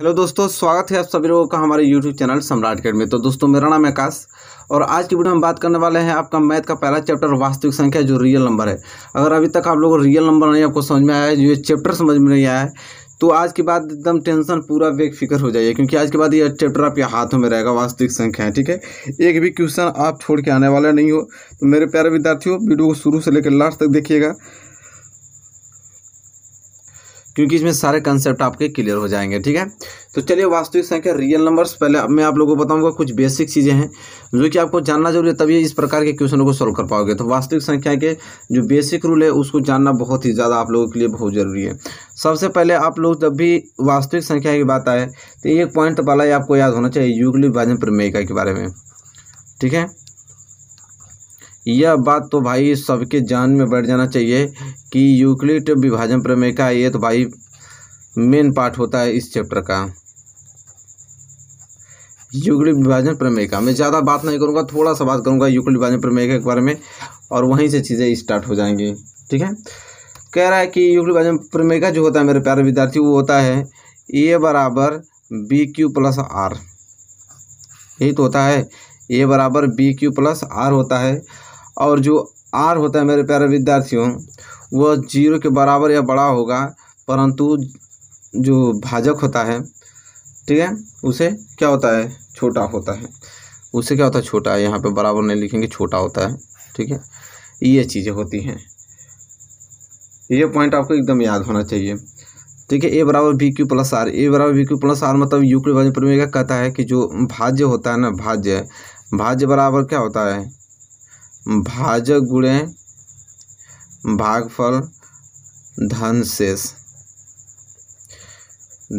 hello दोस्तों स्वागत है आप सभी लोगों का हमारे यूट्यूब चैनल सम्राट अकेडमी में तो दोस्तों मेरा नाम है आकाश और आज की वीडियो हम बात करने वाले हैं आपका मैथ का पहला चैप्टर वास्तविक संख्या जो रियल नंबर है अगर अभी तक आप लोगों को रियल नंबर नहीं आपको समझ में आया है ये चैप्टर समझ में नहीं आया है तो आज के बाद एकदम टेंशन पूरा बेग फिक्र हो जाइए क्योंकि आज के बाद ये चैप्टर आपके हाथों में रहेगा वास्तविक संख्या है ठीक है एक भी क्वेश्चन आप छोड़ के आने वाला नहीं हो तो मेरे प्यारे विद्यार्थियों वीडियो को शुरू से लेकर लास्ट तक देखिएगा क्योंकि इसमें सारे कंसेप्ट आपके क्लियर हो जाएंगे ठीक है तो चलिए वास्तविक संख्या रियल नंबर्स पहले अब मैं आप लोगों को बताऊंगा कुछ बेसिक चीज़ें हैं जो कि आपको जानना जरूरी है तभी इस प्रकार के क्वेश्चनों को सॉल्व कर पाओगे तो वास्तविक संख्या के जो बेसिक रूल है उसको जानना बहुत ही ज़्यादा आप लोगों के लिए बहुत ज़रूरी है सबसे पहले आप लोग जब भी वास्तविक संख्या की बात आए तो एक पॉइंट वाला आपको याद होना चाहिए युगली विभाजन प्रमेयिका के बारे में ठीक है यह बात तो भाई सबके जान में बैठ जाना चाहिए कि यूक्लिड विभाजन प्रमेय का ये तो भाई मेन पार्ट होता है इस चैप्टर का युगलिड विभाजन प्रमेय का मैं ज़्यादा बात नहीं करूँगा थोड़ा सा बात करूँगा युगलिड विभाजन प्रमेय के बारे में और वहीं से चीज़ें स्टार्ट हो जाएंगी ठीक है कह रहा है कि युगलिड विभाजन प्रमेय का जो होता है मेरे प्यारे विद्यार्थी वो होता है ए बराबर बी क्यू प्लस आर यही तो होता है ए बराबर बी क्यू प्लस आर होता है और जो आर होता है मेरे प्यारे विद्यार्थियों वह जीरो के बराबर या बड़ा होगा परंतु जो भाजक होता है ठीक है उसे क्या होता है छोटा होता है उसे क्या होता है छोटा है यहाँ पे बराबर नहीं लिखेंगे छोटा होता है ठीक है ये चीज़ें होती हैं ये पॉइंट आपको एकदम याद होना चाहिए ठीक है ए बराबर B Q plus R A बराबर बी क्यू प्लस आर मतलब यूक्लिड के विभाजन प्रमेय का कहता है कि जो भाज्य होता है ना भाज्य भाज्य बराबर क्या होता है भाजक गुणे भागफल धन शेष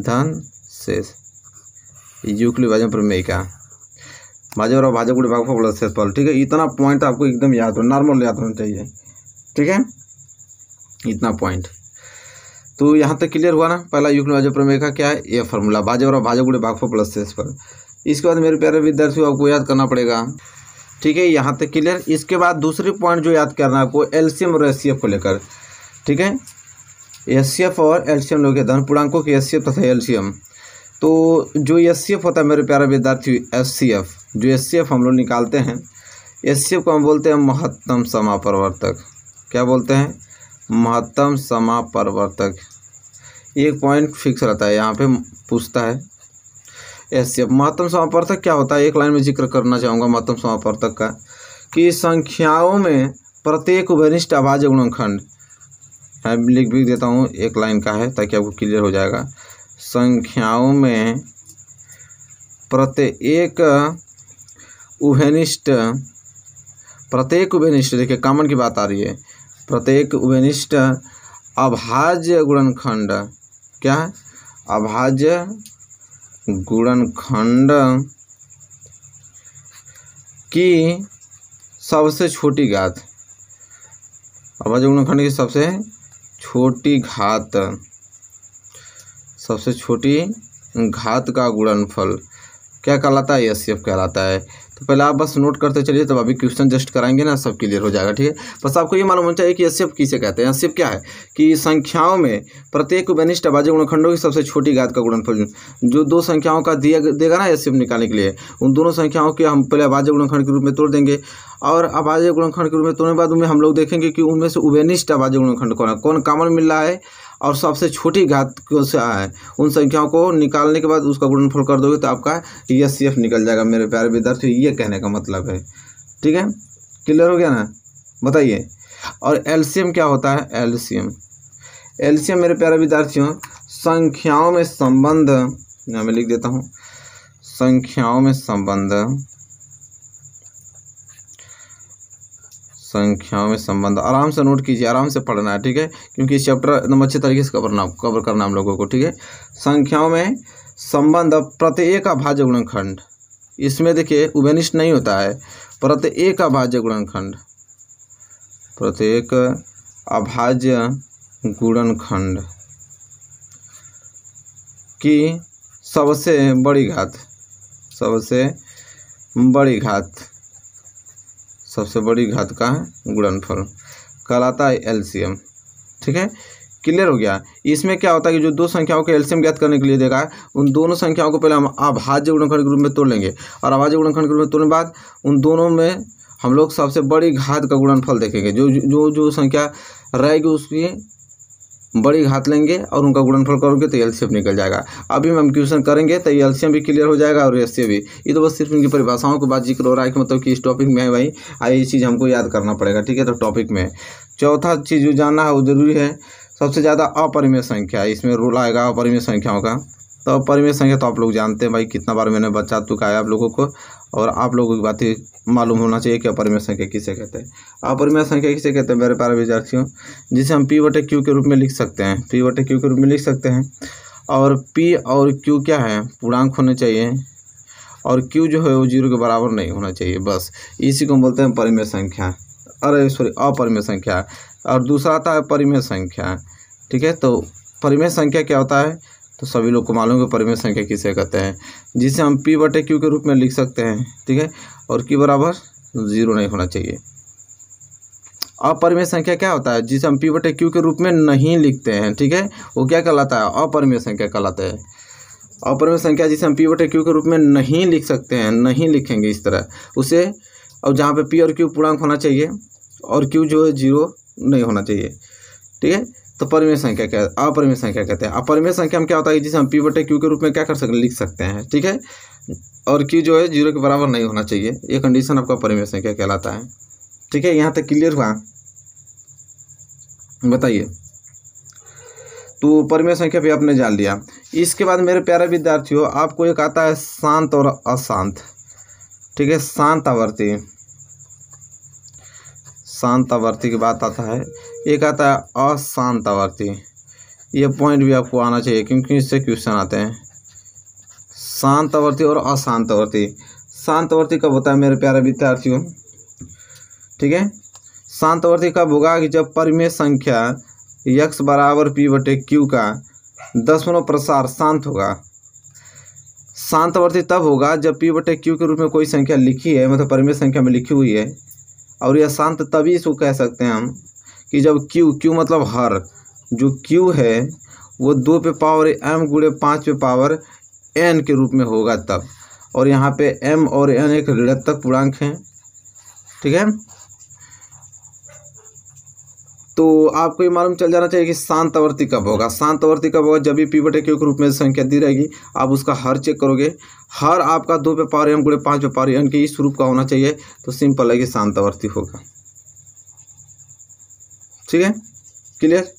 धन शेष यूक्लिड भाजन प्रमेय का भाजक और भाजक गुड़े भागफल शेष फल ठीक है इतना पॉइंट आपको एकदम याद हो नॉर्मल याद होना चाहिए ठीक है इतना पॉइंट तो यहाँ तक क्लियर हुआ ना पहला युग्न भाजक प्रमेय का क्या है ये फॉर्मूला भाजक और भाजक गुड़े भागफल प्लस फल इसके बाद मेरे प्यारे विद्यार्थियों आपको याद करना पड़ेगा ठीक है यहाँ तक क्लियर इसके बाद दूसरी पॉइंट जो याद करना आपको एलसीएम और एससीएफ को लेकर ठीक है एससीएफ और एलसीएम लोग धन पूर्णांकों के एससीएफ तथा एलसीएम तो जो एससीएफ होता है मेरे प्यारे विद्यार्थी एससीएफ जो एससीएफ हम लोग निकालते हैं एससीएफ को हम बोलते हैं महत्तम समापरिवर्तक क्या बोलते हैं महत्तम समापरिवर्तक एक पॉइंट फिक्स रहता है यहाँ पे पूछता है एस एफ महत्तम समापर्तक क्या होता है एक लाइन में जिक्र करना चाहूँगा महत्तम समापर्तक का कि संख्याओं में प्रत्येक उभयनिष्ठ आवाज गुणनखंड है लिख भी देता हूँ एक लाइन का है ताकि आपको क्लियर हो जाएगा संख्याओं में प्रत्येक उभयनिष्ठ प्रत्येक उभयनिष्ठ देखिए कॉमन की बात आ रही है प्रत्येक उभयनिष्ठ अभाज्य गुणनखंड क्या है अभाज्य गुणनखंड की सबसे छोटी घात अभाज्य गुणनखंड की सबसे छोटी घात सबसे छोटी घात का गुणनफल क्या कहलाता है एस कहलाता है तो पहले आप बस नोट करते चलिए तब अभी क्वेश्चन जस्ट कराएंगे ना सब क्लियर हो जाएगा ठीक है बस आपको ये मालूम होना चाहिए कि अशिप किसे कहते हैं एसिप क्या है कि संख्याओं में प्रत्येक वनिष्ठ अबाजी गुणखंडों की सबसे छोटी घात का गुणनफल जो दो संख्याओं का दिया देगा ना एसिप निकालने के लिए उन दोनों संख्याओं के हम पहले अभाज्य गुणखंड के रूप में तोड़ देंगे और अभाज्य गुणखंड के रूप में तोड़ने बाद उनमें हम लोग देखेंगे कि उनमें से उवेनिष्ठ अभाज्य गुणखंड कौन है कौन कामन मिल रहा है और सबसे छोटी घात से है उन संख्याओं को निकालने के बाद उसका गुणनफल कर दोगे तो आपका यस सी एफ निकल जाएगा मेरे प्यारे विद्यार्थी तो ये कहने का मतलब है ठीक है क्लियर हो गया ना बताइए और एलसीएम क्या होता है एलसीएम एलसीएम मेरे प्यारे विद्यार्थियों संख्याओं में संबंध मैं लिख देता हूँ संख्याओं में संबंध संख्याओं में संबंध आराम से नोट कीजिए आराम से पढ़ना है ठीक है क्योंकि इस चैप्टर एकदम अच्छे तरीके से कवर ना कवर करना हम लोगों को ठीक है संख्याओं में संबंध प्रत्येक अभाज्य गुणनखंड इसमें देखिए उभनिष्ठ नहीं होता है प्रत्येक अभाज्य गुणनखंड प्रत्येक अभाज्य गुणनखंड की सबसे बड़ी घात सबसे बड़ी घात सबसे बड़ी घात का है गुणनफल कहलाता है एलसीएम ठीक है क्लियर हो गया इसमें क्या होता है कि जो दो संख्याओं के एलसीएम ज्ञात करने के लिए देगा है उन दोनों संख्याओं को पहले हम आभाज्य गुणनखंड के रूप में तोड़ लेंगे और अभाज्य गुणनखंड के रूप में तोड़ने बाद उन दोनों में हम लोग सबसे बड़ी घात का गुणनफल देखेंगे जो जो जो संख्या रहेगी उसकी बड़ी घात लेंगे और उनका गुणनफल करोगे तो एलसीएम निकल जाएगा अभी हम क्वेश्चन करेंगे तो एलसीएम भी क्लियर हो जाएगा और एससीएम भी ये तो बस सिर्फ इनकी परिभाषाओं के बाद जिक्र हो रहा है कि मतलब कि इस टॉपिक में है भाई ये चीज़ हमको याद करना पड़ेगा ठीक है तो टॉपिक में चौथा चीज़ जो जानना है वो जरूरी है सबसे ज़्यादा अपरिमय संख्या इसमें रोल आएगा अपरिमय संख्याओं का तो परिमेय संख्या तो आप लोग जानते हैं भाई कितना बार मैंने बचा चुका तो है आप लोगों को और आप लोगों की बात ही मालूम होना चाहिए कि अपरिमेय संख्या किसे कहते हैं अपरिमेय संख्या किसे कहते हैं मेरे प्यारे विद्यार्थियों जिसे हम पी वटे क्यू के रूप में लिख सकते हैं पी वटे क्यू के रूप में लिख सकते हैं और पी और क्यू क्या है पूर्णांक होने चाहिए और क्यू जो है वो जीरो के बराबर नहीं होना चाहिए बस इसी को हम बोलते हैं परिमेय संख्या अरे सॉरी अपरिमेय संख्या और दूसरा आता है परिमेय संख्या ठीक है तो परिमेय संख्या क्या होता है तो सभी लोग को मालूम है परिमेय संख्या किसे कहते हैं जिसे हम पी बटे क्यू के रूप में लिख सकते हैं ठीक है और की बराबर जीरो नहीं होना चाहिए अपरिमेय संख्या क्या होता है जिसे हम पी बटे क्यू के रूप में नहीं लिखते हैं ठीक है वो क्या कहलाता है अपरिमेय संख्या कहलाता है अपरिमेय संख्या जिसे हम पी बटे क्यू के रूप में नहीं लिख सकते हैं नहीं लिखेंगे इस तरह उसे और जहाँ पे पी और क्यू पूर्णांक होना चाहिए और क्यू जो है जीरो नहीं होना चाहिए ठीक है तो परिमेय संख्या क्या अपरिमेय संख्या कहते हैं अपरिमेय संख्या हम क्या होता है जिसे हम पी बटे क्यू के रूप में क्या कर सकते लिख सकते हैं ठीक है और क्यू जो है जीरो के बराबर नहीं होना चाहिए ये कंडीशन आपका परिमेय संख्या कहलाता है ठीक है यहाँ तक क्लियर हुआ बताइए तो परिमेय संख्या भी आपने जान लिया इसके बाद मेरे प्यारे विद्यार्थियों आपको एक आता है शांत और अशांत ठीक है शांत आवर्ती शांत आवर्ती की बात आता है एक आता है अशांतावर्ती ये पॉइंट भी आपको आना चाहिए क्योंकि इससे क्वेश्चन आते हैं शांतवर्ती और अशांतवर्ती शांतवर्ती कब होता है मेरे प्यारे विद्यार्थियों ठीक है शांतवर्ती कब होगा कि जब परिमेय संख्या यक्स बराबर पी बटे क्यू का दशमलव प्रसार शांत होगा शांतवर्ती तब होगा जब पी बटे क्यू के रूप में कोई संख्या लिखी है मतलब परिमेय संख्या में लिखी हुई है और यह शांत तभी इसको कह सकते हैं हम कि जब क्यू क्यू मतलब हर जो क्यू है वो दो पे पावर एम गुड़े पाँच पे पावर एन के रूप में होगा तब और यहाँ पे एम और एन एक ऋणत्तक पूर्णांक हैं ठीक है तो आपको ये मालूम चल जाना चाहिए कि शांतवर्ती कब होगा शांतवर्ती कब होगा जब भी पी बटे क्यू के रूप में संख्या दी रहेगी आप उसका हर चेक करोगे हर आपका दो पे पावर एम गुड़े पाँच पे पावर एन के इस रूप का होना चाहिए तो सिंपल है कि शांतवर्ती होगा ठीक है क्लियर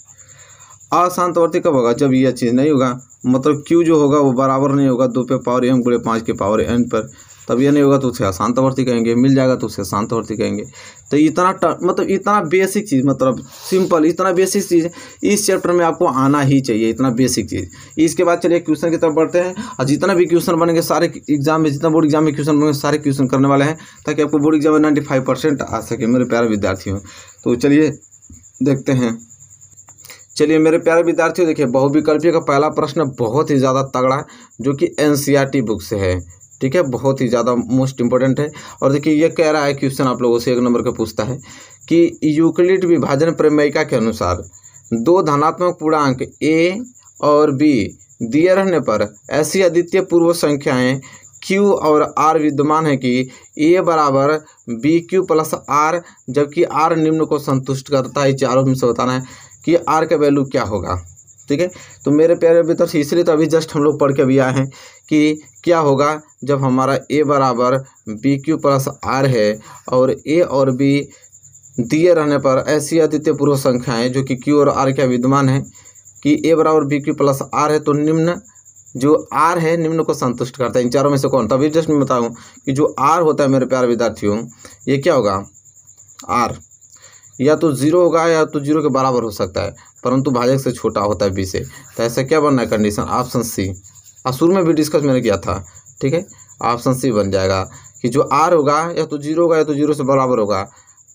वर्ती कब होगा जब यह चीज़ नहीं होगा मतलब क्यू जो होगा वो बराबर नहीं होगा दो पे पावर एम गुड़े पाँच के पावर एन पर तब यह नहीं होगा तो उसे अशांतवर्ती कहेंगे मिल जाएगा तो उसे अशांतवर्ती कहेंगे तो इतना मतलब इतना बेसिक चीज़ मतलब सिंपल इतना बेसिक चीज़ इस चैप्टर में आपको आना ही चाहिए इतना बेसिक चीज़ इसके बाद चलिए क्वेश्चन की तरफ बढ़ते हैं और जितना भी क्वेश्चन बनेंगे सारे एग्जाम में जितना बोर्ड एग्जाम में क्वेश्चन बनेंगे सारे क्वेश्चन करने वाले हैं ताकि आपको बोर्ड एग्जाम में नाइन्टी फाइव परसेंट आ सके मेरे प्यारे विद्यार्थी हों तो चलिए देखते हैं चलिए मेरे प्यारे विद्यार्थियों देखिए बहुविकल्पीय का पहला प्रश्न बहुत ही ज़्यादा तगड़ा जो कि एन बुक से है ठीक है बहुत ही ज़्यादा मोस्ट इंपॉर्टेंट है और देखिए ये कह रहा है क्वेश्चन आप लोगों से एक नंबर का पूछता है कि यूक्लिड विभाजन प्रमेयिका के अनुसार दो धनात्मक पूर्णांक ए और बी दिए रहने पर ऐसी अद्वितीय पूर्व संख्याएं क्यू और आर विद्यमान है कि ए बराबर बी क्यू प्लस आर जबकि आर निम्न को संतुष्ट करता है चारों में से बताना है कि आर का वैल्यू क्या होगा ठीक है तो मेरे प्यारे तरफ इसलिए तो अभी जस्ट हम लोग पढ़ के अभी आए हैं कि क्या होगा जब हमारा ए बराबर बी क्यू प्लस आर है और ए और बी दिए रहने पर ऐसी अद्वितीय पूर्व संख्याएं जो कि क्यू और आर के विद्यमान है कि ए बराबर बी क्यू प्लस आर है तो निम्न जो आर है निम्न को संतुष्ट करता है इन चारों में से कौन तभी अभी जस्ट मैं बताऊँ कि जो आर होता है मेरे प्यारे विद्यार्थियों ये क्या होगा आर या तो जीरो होगा या तो जीरो के बराबर हो सकता है परंतु भाजक से छोटा होता है बी से तो ऐसा क्या बनना है कंडीशन ऑप्शन सी और शुरू में भी डिस्कस मैंने किया था ठीक है ऑप्शन सी बन जाएगा कि जो आर होगा या तो जीरो होगा या तो जीरो से बराबर होगा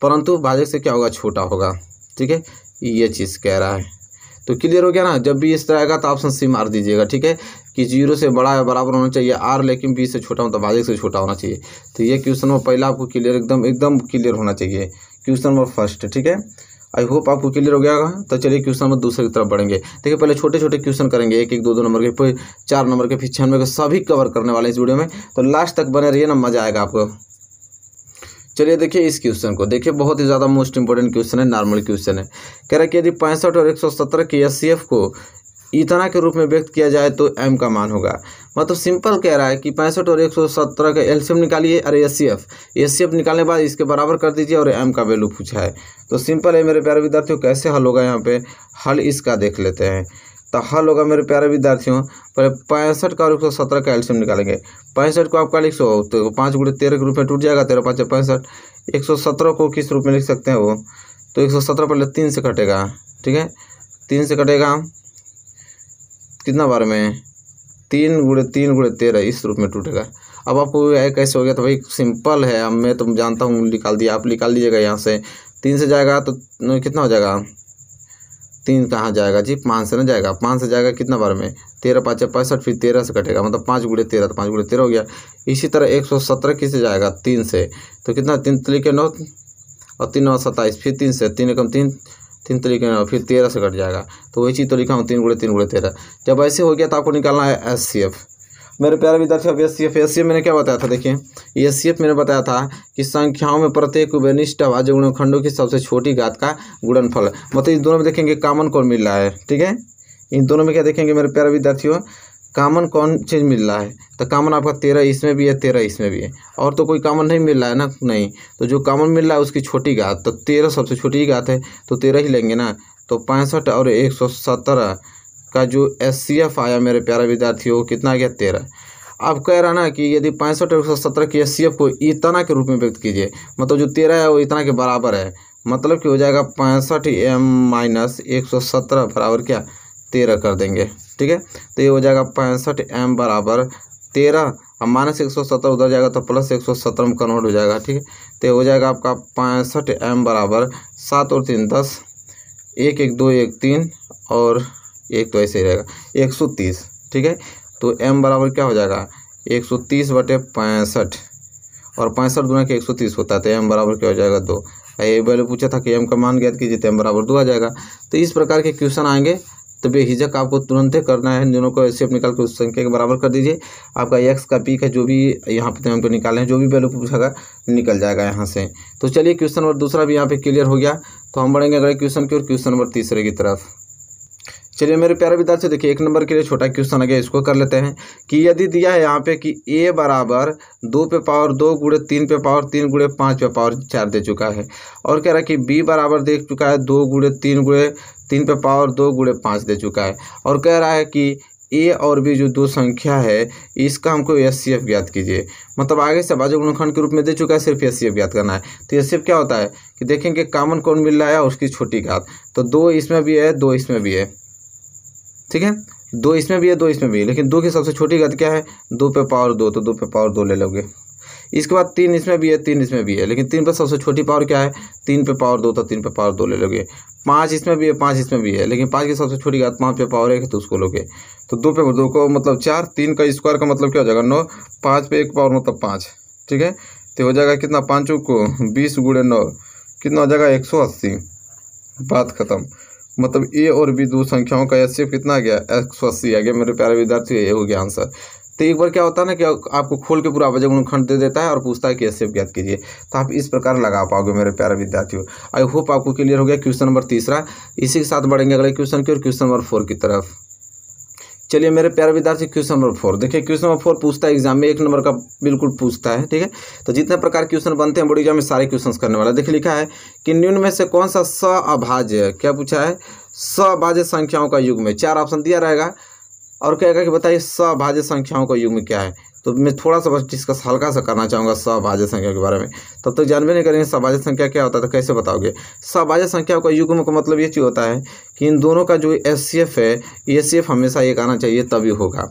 परंतु भाजक से क्या होगा छोटा होगा ठीक है ये चीज़ कह रहा है तो क्लियर हो गया ना जब भी इस तरह आएगा तो ऑप्शन सी मार दीजिएगा ठीक है कि जीरो से बड़ा या बराबर होना चाहिए आर लेकिन बी से छोटा होता भाजक तो से छोटा होना चाहिए तो ये क्वेश्चन नंबर पहला आपको क्लियर एकदम एकदम क्लियर होना चाहिए क्वेश्चन नंबर फर्स्ट ठीक है आई होप आपको क्लियर हो गया होगा तो चलिए क्वेश्चन नंबर दूसरे की तरफ बढ़ेंगे देखिए पहले छोटे छोटे क्वेश्चन करेंगे एक एक दो दो नंबर के फिर चार नंबर के फिर छियानवे के सभी कवर करने वाले इस वीडियो में तो लास्ट तक बने रहिए ना मजा आएगा आपको चलिए देखिए इस क्वेश्चन को देखिए बहुत ही ज़्यादा मोस्ट इंपॉर्टेंट क्वेश्चन है नॉर्मल क्वेश्चन है कह रहा है कि यदि पैंसठ और एक सौ सत्रह के एस को इतना के रूप में व्यक्त किया जाए तो एम का मान होगा मतलब सिंपल कह रहा है कि पैंसठ और एक सौ सत्रह का एलसीएम निकालिए अरे S C F S C F निकालने के बाद इसके बराबर कर दीजिए और एम का वैल्यू पूछा है तो सिंपल है मेरे प्यारे विद्यार्थियों कैसे हल होगा यहाँ पे हल इसका देख लेते हैं तो हल होगा मेरे प्यारे विद्यार्थियों पहले पैंसठ का और एक सौ सत्रह का एल्शियम निकालेंगे पैंसठ को आपका लिख सो तो पाँच गुड़े तेरह के रूप में टूट जाएगा तेरह पाँच पैंसठ एक सौ सत्रह को किस रूप में लिख सकते हैं वो तो एक सौ सत्रह पहले तीन से कटेगा ठीक है तीन से कटेगा कितना बार में तीन गुड़े तीन गुड़े तेरह इस रूप में टूटेगा अब आपको यह कैसे हो गया तो भाई सिंपल है अब मैं तो जानता हूँ निकाल दिया आप निकाल लीजिएगा यहाँ से तीन से जाएगा तो कितना हो जाएगा तीन कहाँ जाएगा जी पाँच से ना जाएगा पाँच से जाएगा कितना बार में तेरह पाँच पैंसठ फिर तेरह से कटेगा मतलब पाँच गुड़े तेरह तो पाँच गुड़े तेरह हो गया इसी तरह एक सौ सत्रह किस से जाएगा तीन से तो कितना तीन तरीके तो नौ और तीन नौ सत्ताईस फिर तीन से तीन एकम तीन तीन तरीके में फिर तेरह से कट जाएगा तो वही चीज़ तो लिखा हूँ तीन गुड़े तीन गुड़े तेरह जब ऐसे हो गया तो आपको निकालना है एस सी एफ मेरे प्यारे विद्यार्थी अब S C F S C F मैंने क्या बताया था देखिए एस सी एफ मैंने बताया था कि संख्याओं में प्रत्येक उभयनिष्ठ गुण खंडों की सबसे छोटी घात का फल मतलब इन दोनों में देखेंगे कॉमन कौन मिल रहा है ठीक है इन दोनों में क्या देखेंगे मेरे प्यारे विद्यार्थियों कामन कौन चीज़ मिल रहा है तो कामन आपका तेरह इसमें भी है तेरह इसमें भी है और तो कोई कामन नहीं मिल रहा है ना नहीं तो जो कामन मिल रहा है उसकी छोटी घात तो तेरह सबसे छोटी घात है तो तेरह ही लेंगे ना तो पैंसठ और एक सौ सत्रह का जो एस सी एफ आया मेरे प्यारा विद्यार्थी वो कितना आ गया तेरह अब कह रहा ना कि यदि पैंसठ और एक सौ सत्रह की एस सी एफ को इतना के रूप में व्यक्त कीजिए मतलब जो तेरह है वो इतना के बराबर है मतलब कि हो जाएगा पैंसठ एम माइनस एक सौ सत्रह बराबर क्या तेरह कर देंगे ठीक है तो ये हो जाएगा पैंसठ एम बराबर तेरह अब माइनस एक सौ सत्तर उधर जाएगा तो प्लस एक सौ सत्तर में कन्वर्ट हो जाएगा ठीक है तो हो जाएगा आपका पैंसठ एम बराबर सात और तीन दस एक एक दो एक तीन और एक तो ऐसे ही रहेगा एक सौ तीस ठीक है तो एम बराबर क्या हो जाएगा एक सौ तीस बटे पैंसठ और पैंसठ दुना के एक सौ तीस होता है तो एम बराबर क्या हो जाएगा दो ये पहले पूछा था कि एम का मान ज्ञात कीजिए तो एम बराबर दो आ जाएगा तो इस प्रकार के क्वेश्चन आएंगे तो बेहिजक आपको तुरंत ही करना है दोनों को ऐसे निकाल के उस संख्या के बराबर कर दीजिए आपका एक्स का पी का जो भी यहाँ पर हमको निकाले है जो भी वैल्यू पूछागा निकल जाएगा यहाँ से तो चलिए क्वेश्चन नंबर दूसरा भी यहाँ पे क्लियर हो गया तो हम बढ़ेंगे अगले क्वेश्चन की और क्वेश्चन नंबर तीसरे की तरफ चलिए मेरे प्यारे विद्यार्थी देखिए एक नंबर के लिए छोटा क्वेश्चन आ गया इसको कर लेते हैं कि यदि दिया है यहाँ पे कि ए बराबर दो पे पावर दो गुड़े तीन पे पावर तीन गुड़े पाँच पे पावर चार दे चुका है और कह रहा है कि बी बराबर दे चुका है दो गुड़े तीन गुड़े तीन पे पावर दो गुड़े पाँच दे चुका है और कह रहा है कि ए और बी जो दो संख्या है इसका हमको एस सी एफ ज्ञात कीजिए मतलब आगे से बाजू गुणखंड के रूप में दे चुका है सिर्फ एस सी एफ ज्ञात करना है तो एस सी एफ क्या होता है कि देखेंगे कॉमन कौन मिल रहा है उसकी छोटी घात तो दो इसमें भी है दो इसमें भी है ठीक है दो इसमें भी है दो इसमें भी है लेकिन दो की सबसे छोटी घात क्या है दो पे पावर दो तो दो पे पावर दो ले लोगे इसके बाद तीन इसमें भी है तीन इसमें भी है लेकिन तीन पर सबसे छोटी पावर क्या है तीन पे पावर दो तो तीन पे पावर दो ले लोगे पाँच इसमें भी है पाँच इसमें भी है लेकिन पाँच की सबसे छोटी बात पाँच पे पावर एक है तो उसको लोगे तो दो पे दो को मतलब चार तीन का स्क्वायर का मतलब क्या हो जाएगा नौ पाँच पे एक पावर मतलब पाँच ठीक है तो हो जाएगा कितना पाँचों को बीस गुड़े नौ कितना हो जाएगा एक सौ अस्सी बात खत्म मतलब ए और बी दो संख्याओं का सी कितना आ गया एक सौ अस्सी आ गया मेरे प्यारे विद्यार्थी ये हो गया आंसर तो एक बार क्या होता है ना कि आपको खोल के पूरा अवजय खंड दे देता है और पूछता है कि ऐसे ज्ञात कीजिए तो आप इस प्रकार लगा पाओगे मेरे प्यारे विद्यार्थियों आई होप आपको क्लियर हो गया क्वेश्चन नंबर तीसरा इसी के साथ बढ़ेंगे अगले क्वेश्चन की और क्वेश्चन नंबर फोर की तरफ चलिए मेरे प्यारे विद्यार्थी क्वेश्चन नंबर फोर देखिए क्वेश्चन नंबर फोर पूछता है एग्जाम में एक नंबर का बिल्कुल पूछता है ठीक है तो जितने प्रकार क्वेश्चन बनते हैं बोर्ड एग्जाम में सारे क्वेश्चंस करने वाला देखिए लिखा है कि न्यून में से कौन सा स अभाज्य क्या पूछा है स अभाज्य संख्याओं का युग में चार ऑप्शन दिया रहेगा और कहेगा कि बताइए सभाज्य संख्याओं का युग्म क्या है तो मैं थोड़ा सा बस डिस्कस हल्का सा करना चाहूँगा सभाज्य संख्या के बारे में तब तक तो जानबे नहीं करेंगे सभाज्य संख्या क्या होता है तो कैसे बताओगे सभाज्य संख्या का युग्म का मतलब ये चीज़ होता है कि इन दोनों का जो एस है एस हमेशा एक आना चाहिए तभी होगा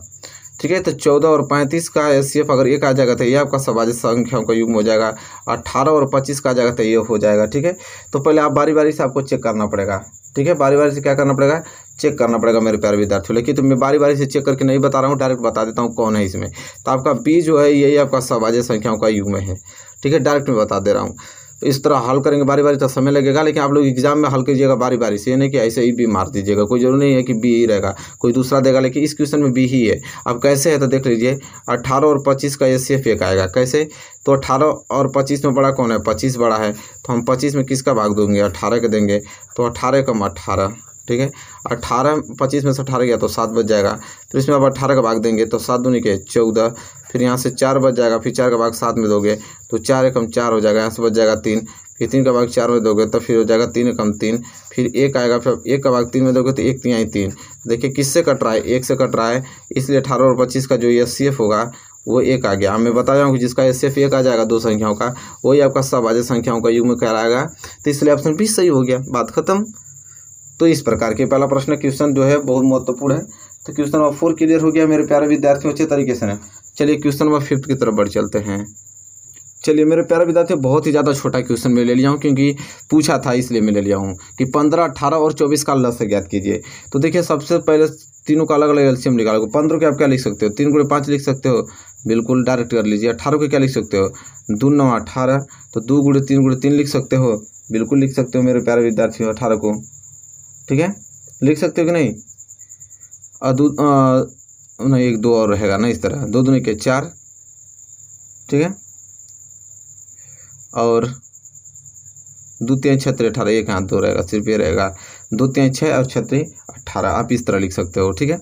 ठीक है तो चौदह और पैंतीस का एस अगर एक आ जाएगा तो ये आपका सवाज संख्याओं का युग्म हो जाएगा अट्ठारह और पच्चीस का आ जाएगा तो ये हो जाएगा ठीक है तो पहले आप बारी बारी से आपको चेक करना पड़ेगा ठीक है बारी बारी से क्या करना पड़ेगा चेक करना पड़ेगा मेरे प्यारे विद्यार्थियों लेकिन तो मैं बारी बारी से चेक करके नहीं बता रहा हूँ डायरेक्ट बता देता हूँ कौन है इसमें तो आपका बी जो है यही आपका सवाजय संख्याओं का युग में है ठीक है डायरेक्ट मैं बता दे रहा हूँ तो इस तरह हल करेंगे बारी बारी तो समय लगेगा लेकिन आप लोग एग्जाम में हल कीजिएगा बारी बारी से नहीं कि ऐसे ही बी मार दीजिएगा कोई जरूरी नहीं है कि बी ही रहेगा कोई दूसरा देगा लेकिन इस क्वेश्चन में बी ही है अब कैसे है तो देख लीजिए अट्ठारह और पच्चीस का एस सी एक आएगा कैसे तो अट्ठारह और पच्चीस में बड़ा कौन है पच्चीस बड़ा है तो हम पच्चीस में किसका भाग देंगे अट्ठारह का देंगे तो अट्ठारह कम अट्ठारह ठीक है अट्ठारह पच्चीस में से अठारह गया तो सात बज जाएगा फिर तो इसमें आप अट्ठारह का भाग देंगे तो सात दूनी के चौदह फिर यहाँ से चार बज जाएगा फिर चार का भाग सात में दोगे तो चार एकम चार हो जाएगा यहाँ से बच जाएगा तीन फिर तीन का भाग चार में दोगे तो फिर हो जाएगा तीन एकम तीन फिर एक आएगा फिर एक का भाग तीन में दोगे तो एक तिहाई तीन देखिए किससे कट रहा है एक से कट रहा है इसलिए अठारह और पच्चीस का जो एस होगा वो एक आ गया मैं बता रहा हूँ कि जिसका एस एफ एक आ जाएगा दो संख्याओं का वही आपका सब आज संख्याओं का युग में कराएगा तो इसलिए ऑप्शन बी सही हो गया बात खत्म तो इस प्रकार के पहला प्रश्न क्वेश्चन जो है बहुत महत्वपूर्ण है तो क्वेश्चन नंबर फोर क्लियर हो गया मेरे प्यारे विद्यार्थियों अच्छे तरीके से चलिए क्वेश्चन नंबर फिफ्थ की तरफ बढ़ चलते हैं चलिए मेरे प्यारे विद्यार्थी बहुत ही ज़्यादा छोटा क्वेश्चन मैं ले लिया हूँ क्योंकि पूछा था इसलिए मैं ले लिया हूँ कि पंद्रह अठारह और चौबीस का लस ज्ञात कीजिए तो देखिए सबसे पहले तीनों का अलग अलग एल्शियम निकालोगे पंद्रह के आप क्या लिख सकते हो तीन गुड़े पाँच लिख सकते हो बिल्कुल डायरेक्ट कर लीजिए अठारह के क्या लिख सकते हो दो नौ अठारह तो दो गुड़े तीन गुड़े तीन लिख सकते हो बिल्कुल लिख सकते हो मेरे प्यारे विद्यार्थी अठारह को ठीक है लिख सकते हो कि नहीं और दो नहीं एक दो और रहेगा ना इस तरह दो दो के चार ठीक है और दो तीन छत्र अठारह एक हाथ दो रहेगा सिर्फ ये रहेगा दो तीन छः और छत्र अठारह आप इस तरह लिख सकते हो ठीक है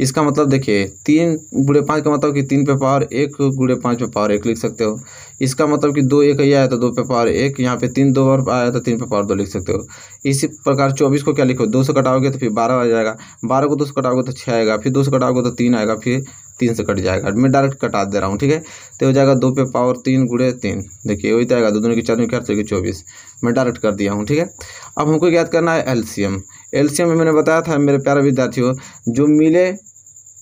इसका मतलब देखिए तीन गुड़े पाँच का मतलब कि तीन पे पावर एक गुड़े पाँच पे पावर एक लिख सकते हो इसका मतलब कि दो एक आया तो दो पे पावर एक यहाँ पे तीन दो बार आया तो तीन पे पावर दो लिख सकते हो इसी प्रकार चौबीस को क्या लिखो दो से कटाओगे तो फिर बारह आ जाएगा बारह को दो से कटाओगे तो छः आएगा फिर दो से कटाओगे तो तीन आएगा फिर तीन से कट जाएगा मैं डायरेक्ट कटा दे रहा हूँ ठीक है तो हो जाएगा दो पे पावर तीन गुड़े तीन देखिए वही तो आएगा दो दोनों की चार में क्या चलेगी चौबीस मैं डायरेक्ट कर दिया हूँ ठीक है अब हमको याद करना है एलसीएम एलसीएम में मैंने बताया था मेरे प्यारे विद्यार्थियों जो मिले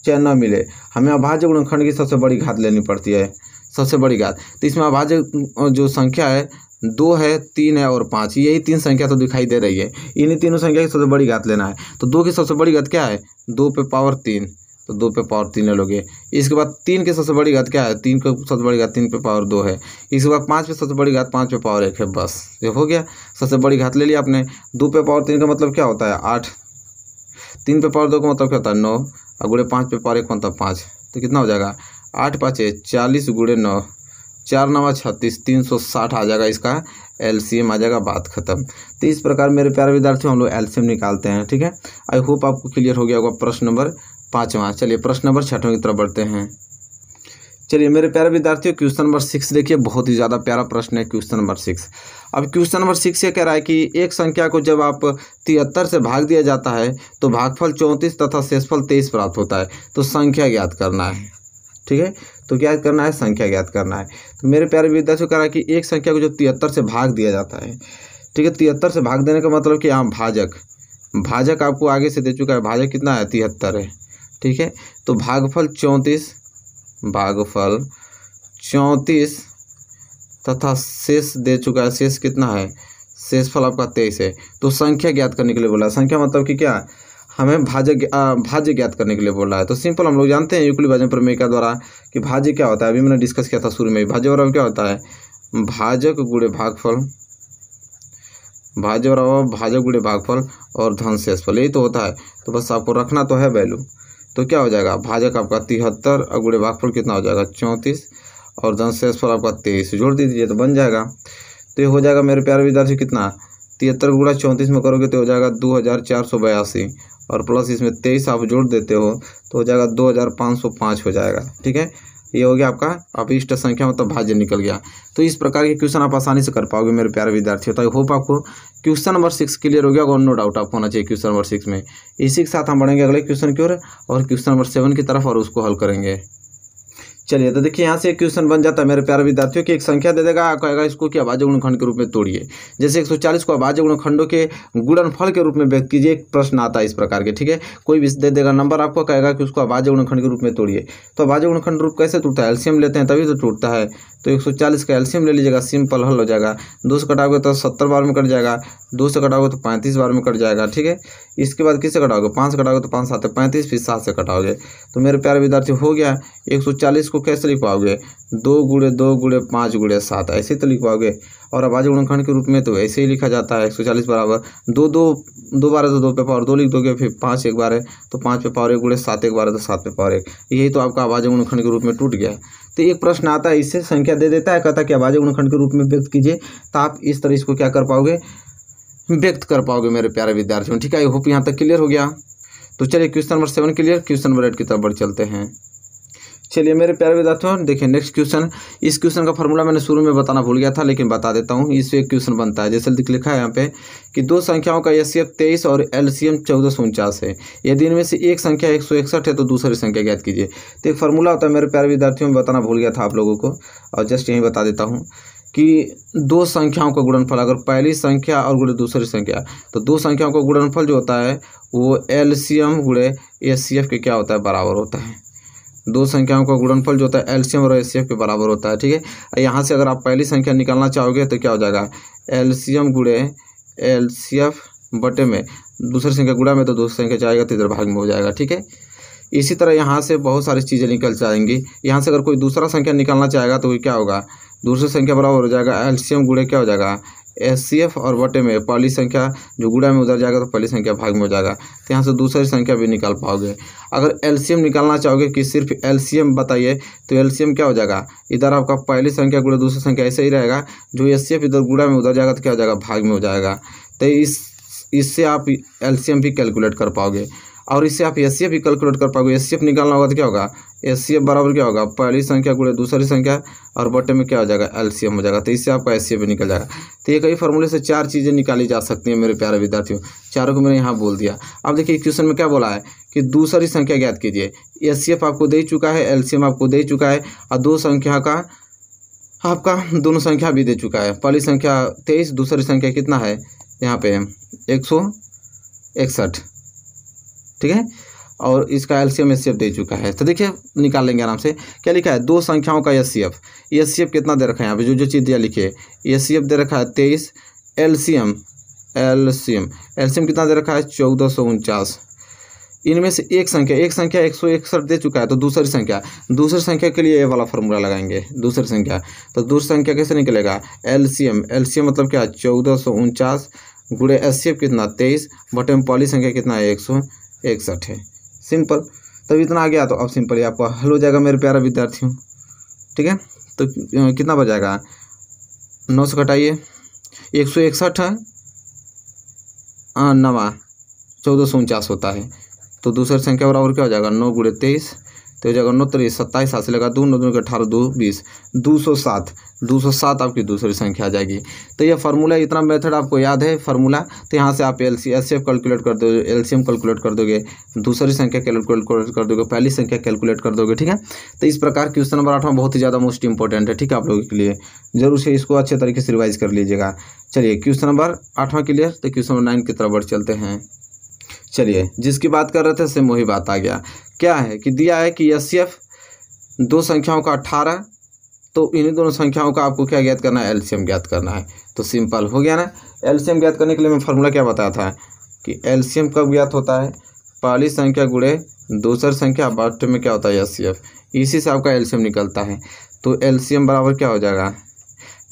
चैन न मिले हमें अभाज्य गुणनखंड की सबसे बड़ी घात लेनी पड़ती है सबसे बड़ी घात तो इसमें अभाज्य जो संख्या है दो है तीन है और पाँच यही तीन संख्या तो दिखाई दे रही है इन्हीं तीनों संख्या की सबसे बड़ी घात लेना है तो दो की सबसे बड़ी घात क्या है दो पे पावर तीन तो दो पे पावर तीन ले लोगे इसके बाद तीन की सबसे बड़ी घात क्या है तीन की सबसे बड़ी घात तीन पे पावर दो है इसके बाद पाँच पे सबसे बड़ी घात पाँच पे पावर एक है बस ये हो गया सबसे बड़ी घात ले लिया आपने दो पे पावर तीन का मतलब क्या होता है आठ तीन पे पावर दो का मतलब क्या होता है नौ और गुड़े पाँच पे पारे एक था पाँच तो कितना हो जाएगा आठ पाँचे चालीस गुड़े नौ चार नवा छत्तीस तीन सौ साठ आ जाएगा इसका एलसीएम आ जाएगा बात खत्म तो इस प्रकार मेरे प्यारे विद्यार्थियों हम लोग एलसीएम निकालते हैं ठीक है आई होप आपको क्लियर हो गया होगा प्रश्न नंबर पाँचवा चलिए प्रश्न नंबर छठवें की तरफ बढ़ते हैं चलिए मेरे प्यारे विद्यार्थियों क्वेश्चन नंबर सिक्स देखिए बहुत ही ज़्यादा प्यारा प्रश्न है क्वेश्चन नंबर सिक्स अब क्वेश्चन नंबर सिक्स ये कह रहा है कि एक संख्या को जब आप तिहत्तर से भाग दिया जाता है तो भागफल चौंतीस तथा शेषफल तेईस प्राप्त होता है तो संख्या ज्ञात करना है ठीक है तो क्या करना है संख्या ज्ञात करना है तो मेरे प्यारे विद्यार्थियों कह रहा है कि एक संख्या को जब तिहत्तर से भाग दिया जाता है ठीक है तिहत्तर से भाग देने का मतलब कि यहाँ भाजक भाजक आपको आगे से दे चुका है भाजक कितना है तिहत्तर है ठीक है तो भागफल चौंतीस भागफल चौंतीस तथा शेष दे चुका है शेष कितना है शेष फल आपका तेईस है तो संख्या ज्ञात करने के लिए बोला संख्या मतलब कि क्या हमें भाज्य भाज्य ज्ञात करने के लिए बोल रहा है तो सिंपल हम लोग जानते हैं यूक्लिड भाजन प्रमेय का द्वारा कि भाज्य क्या होता है अभी मैंने डिस्कस किया था शुरू में भाज्य बराबर क्या होता है भाजक गुड़े भागफल भाज्य बराबर भाजक गुड़े भागफल और धन शेषफल यही तो होता है तो बस आपको रखना तो है वैल्यू तो क्या हो जाएगा भाजक आपका तिहत्तर और गुड़े भागफल कितना हो जाएगा चौंतीस और धन शेष फल आपका तेईस जोड़ दीजिए तो बन जाएगा तो ये हो जाएगा मेरे प्यारे विद्यार्थी कितना तिहत्तर गुड़ा चौंतीस में करोगे तो हो जाएगा दो हज़ार चार सौ बयासी और प्लस इसमें तेईस आप जोड़ देते हो तो हो जाएगा दो हज़ार पाँच सौ पाँच हो जाएगा ठीक है ये हो गया आपका इष्ट संख्या मतलब भाज्य निकल गया तो इस प्रकार के क्वेश्चन आप आसानी से कर पाओगे मेरे प्यारे विद्यार्थी तो आई होप आपको क्वेश्चन नंबर सिक्स क्लियर हो गया और नो डाउट आपको होना चाहिए क्वेश्चन नंबर सिक्स में इसी के साथ हम बढ़ेंगे अगले क्वेश्चन की ओर और क्वेश्चन नंबर सेवन की तरफ और उसको हल करेंगे चलिए तो देखिए यहाँ से एक क्वेश्चन बन जाता है मेरे प्यारे विद्यार्थियों की एक संख्या दे देगा कहेगा इसको कि आवाज गुणखंड के रूप में तोड़िए जैसे 140 को आवाज गुणखंडों के गुणनफल के रूप में व्यक्त कीजिए एक प्रश्न आता है इस प्रकार के ठीक है कोई भी दे देगा नंबर आपको कहेगा कि उसको आवाज गुणखंड के रूप में तोड़िए तो आवाज गुणखंड रूप कैसे टूटता है एल्सियम लेते हैं तभी तो टूटता है तो 140 का एल्शियम ले लीजिएगा सिंपल हल हो जाएगा दो से कटाओगे तो सत्तर बार में कट जाएगा दो से कटाओगे तो पैंतीस बार में कट जाएगा ठीक है इसके बाद किससे कटाओगे पाँच से कटाओगे तो पाँच सात पैंतीस फिर सात से कटाओगे तो मेरे प्यारे विद्यार्थी हो गया एक को कैसे लिख पाओगे दो गुड़े दो गुड़े पाँच गुड़े सात ऐसे तो लिख पाओगे और अभाज्य गुणनखंड के रूप में तो ऐसे ही लिखा जाता है एक सौ चालीस बराबर दो दो दो बारह तो दो पे पावर दो लिख दोगे फिर पाँच एक बार है तो पाँच पे पावर एक गुड़े सात एक है तो सात पे पावर एक यही तो आपका आवाज़ गुणखंड के रूप में टूट गया है तो एक प्रश्न आता है इससे संख्या दे देता है कहता है कि आवाज़ गुणखंड के रूप में व्यक्त कीजिए तो आप इस तरह इसको क्या कर पाओगे व्यक्त कर पाओगे मेरे प्यारे विद्यार्थियों ठीक है आई होप यहाँ तक क्लियर हो गया तो चलिए question number seven clear question number eight की तरफ बढ़ चलते हैं चलिए मेरे प्यारे विद्यार्थियों देखिए नेक्स्ट क्वेश्चन इस क्वेश्चन का फॉर्मूला मैंने शुरू में बताना भूल गया था लेकिन बता देता हूँ इससे एक क्वेश्चन बनता है जैसे लिखा है यहाँ पे कि दो संख्याओं का एस सी एफ तेईस और एल सी एम चौदह सौ उनचास है यदि इनमें से एक संख्या एक सौ इकसठ है तो दूसरी संख्या ज्ञात कीजिए तो एक फार्मूला होता है मेरे प्यारे विद्यार्थियों में बताना भूल गया था आप लोगों को और जस्ट यहीं बता देता हूँ कि दो संख्याओं का गुणनफल अगर पहली संख्या और गुड़े दूसरी संख्या तो दो संख्याओं का गुणनफल जो होता है वो एल सी एम गुड़े एस सी एफ के क्या होता है बराबर होता है दो संख्याओं का गुणनफल जो होता है एलसीएम और एस के बराबर होता है ठीक है यहाँ से अगर आप पहली संख्या निकालना चाहोगे तो क्या हो जाएगा एलसीएम गुड़े एफ़ बटे में दूसरी संख्या गुड़ा में तो दूसरी संख्या जाएगा तीसरे तो भाग में हो जाएगा ठीक है इसी तरह यहाँ से बहुत सारी चीज़ें निकल जाएंगी यहाँ से अगर कोई दूसरा संख्या निकालना चाहेगा तो क्या होगा दूसरी संख्या बराबर हो जाएगा एल्शियम गुड़े क्या हो जाएगा एस सी एफ और बटे में पहली संख्या जो गुड़ा में उधर जाएगा तो पहली संख्या भाग में हो जाएगा तो यहाँ से दूसरी संख्या भी निकाल पाओगे अगर एल निकालना चाहोगे कि सिर्फ एल बताइए तो एल क्या हो जाएगा इधर आपका पहली संख्या गुड़ा दूसरी संख्या ऐसे ही रहेगा जो एस सी एफ इधर गुड़ा में उधर जाएगा तो क्या हो जाएगा भाग में हो जाएगा तो इस इससे आप एल भी कैलकुलेट कर पाओगे और इससे आप एस भी कैलकुलेट कर पाओगे एस निकालना होगा तो क्या होगा एस बराबर क्या होगा पहली संख्या गुड़े दूसरी संख्या और बटे में क्या हो जाएगा एल हो जाएगा तो इससे आपका एस भी निकल जाएगा तो ये कई फॉर्मूले से चार चीज़ें निकाली जा सकती हैं मेरे प्यारे विद्यार्थियों चारों को मैंने यहाँ बोल दिया अब देखिए क्वेश्चन में क्या बोला है कि दूसरी संख्या ज्ञात कीजिए एस आपको दे चुका है एल आपको दे चुका है और दो संख्या का आपका दोनों संख्या भी दे चुका है पहली संख्या तेईस दूसरी संख्या कितना है यहाँ पे एक सौ इकसठ ठीक है और इसका एलसीएम एस दे चुका है तो देखिए निकाल लेंगे आराम से क्या लिखा है दो संख्याओं का एस सी कितना दे रखा है यहाँ पे जो जो चीज़ दिया लिखिए एस दे रखा है तेईस एल सी एम कितना दे रखा है चौदह सौ उनचास इनमें से एक संख्या एक संख्या एक सौ इकसठ दे चुका है तो दूसरी संख्या दूसरी संख्या के लिए ये वाला फॉर्मूला लगाएंगे दूसरी संख्या तो दूसरी संख्या कैसे निकलेगा एलसीएम एलसीएम मतलब क्या चौदह सौ उनचास गुड़े एस कितना तेईस बटे में पॉली संख्या कितना है एक सौ इकसठ है सिंपल तब इतना आ गया तो अब सिंपल ही आपका हल हो जाएगा मेरे प्यारा विद्यार्थियों ठीक है तो कितना बजाएगा नौ सौ घटाइए एक सौ इकसठ नवा चौदह सौ उनचास होता है तो दूसरी संख्या बराबर क्या हो जाएगा नौ गुड़े तेईस तो जगह नौ तरी सत्ताईस हाथ से लगा दो नौ दो अठारह दो बीस दो सौ सात दो सौ सात आपकी दूसरी संख्या आ जाएगी तो यह फार्मूला इतना मेथड आपको याद है फार्मूला तो यहाँ से आप एल सी एस कैलकुलेट कर दोगे एल सी एम कैलकुलेट कर दोगे दूसरी संख्या कैलकुलेट कर दोगे पहली संख्या कैलकुलेट कर दोगे ठीक है तो इस प्रकार क्वेश्चन नंबर आठवां बहुत ही ज़्यादा मोस्ट इंपॉर्टेंट है ठीक है आप लोगों के लिए जरूर से इसको अच्छे तरीके से रिवाइज कर लीजिएगा चलिए क्वेश्चन नंबर आठवां क्लियर तो क्वेश्चन नंबर नाइन की तरफ बढ़ चलते हैं चलिए जिसकी बात कर रहे थे सेम वही बात आ गया क्या है कि दिया है कि एस दो संख्याओं का अट्ठारह तो इन्हीं दोनों संख्याओं का आपको क्या ज्ञात करना है एल्शियम ज्ञात करना है तो सिंपल हो गया ना एल्शियम ज्ञात करने के लिए मैं फार्मूला क्या बताया था कि एल्शियम कब ज्ञात होता है पहली संख्या गुड़े दूसर संख्या बाट में क्या होता है एस इसी से आपका एल्शियम निकलता है तो एल्शियम बराबर क्या हो जाएगा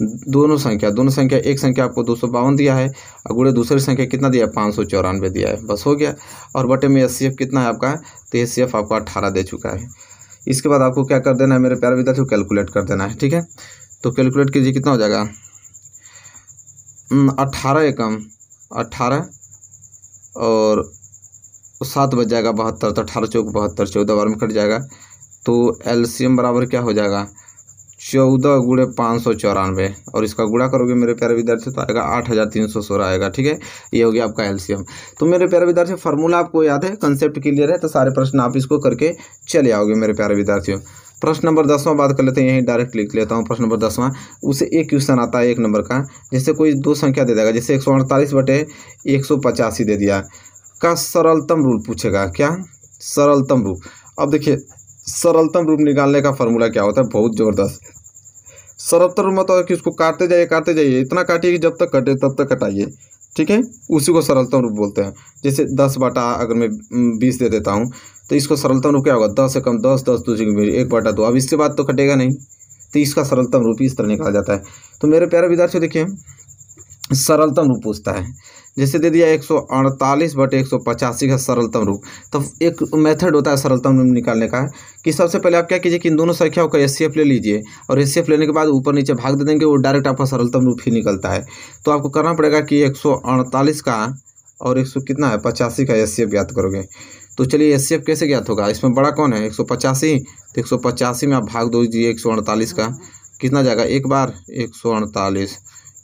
दोनों संख्या दोनों संख्या एक संख्या आपको दो सौ बावन दिया है और गुड़े दूसरी संख्या कितना दिया है पाँच सौ चौरानवे दिया है बस हो गया और बटे में एस कितना है आपका तो एस आपको अट्ठारह दे चुका है इसके बाद आपको क्या कर देना है मेरे प्यारे विद्यार्थी कैलकुलेट कर देना है ठीक है तो कैलकुलेट कीजिए कितना हो जाएगा हम्म, अट्ठारह एकम अट्ठारह और सात बज जाएगा बहत्तर तो अठारह चौक बहत्तर चौदह बार में कट जाएगा तो एलसीएम बराबर क्या हो जाएगा चौदह गुड़े पाँच सौ चौरानवे और इसका गुड़ा करोगे मेरे प्यारे विद्यार्थी तो आएगा आठ हज़ार तीन सौ सोलह आएगा ठीक है ये हो गया आपका एलसीएम तो मेरे प्यारे विद्यार्थी फार्मूला आपको याद है कंसेप्ट क्लियर है तो सारे प्रश्न आप इसको करके चले आओगे मेरे प्यारे विद्यार्थियों प्रश्न नंबर दसवां बात कर लेते हैं यहीं डायरेक्ट लिख लेता हूँ प्रश्न नंबर दसवां उसे एक क्वेश्चन आता है एक नंबर का जैसे कोई दो संख्या दे देगा जैसे एक सौ अड़तालीस बटे एक सौ पचासी दे दिया का सरलतम रूल पूछेगा क्या सरलतम रूल अब देखिए सरलतम रूप निकालने का फॉर्मूला क्या होता है बहुत ज़बरदस्त सरलतम रूप मतलब कि उसको काटते जाइए काटते जाइए इतना काटिए कि जब तक कटे तब तक कटाइए ठीक है उसी को सरलतम रूप बोलते हैं जैसे दस बाटा अगर मैं बीस दे देता हूँ तो इसको सरलतम रूप क्या होगा दस से कम दस दस दूसरी मेरी एक बाटा दो अब इसके बाद तो कटेगा नहीं तो इसका सरलतम रूप इस तरह निकाला जाता है तो मेरे प्यारे विद्यार्थियों देखिए सरलतम रूप पूछता है जैसे दे दिया एक सौ अड़तालीस बटे एक सौ पचासी का सरलतम रूप तो एक मेथड होता है सरलतम रूप निकालने का कि सबसे पहले आप क्या कीजिए कि इन दोनों संख्याओं का एस ले लीजिए और एस लेने के बाद ऊपर नीचे भाग दे देंगे वो डायरेक्ट आपका सरलतम रूप ही निकलता है तो आपको करना पड़ेगा कि एक का और एक कितना है पचासी का एस ज्ञात करोगे तो चलिए एस कैसे ज्ञात होगा इसमें बड़ा कौन है एक तो एक में आप भाग दो दीजिए एक का कितना जाएगा एक बार एक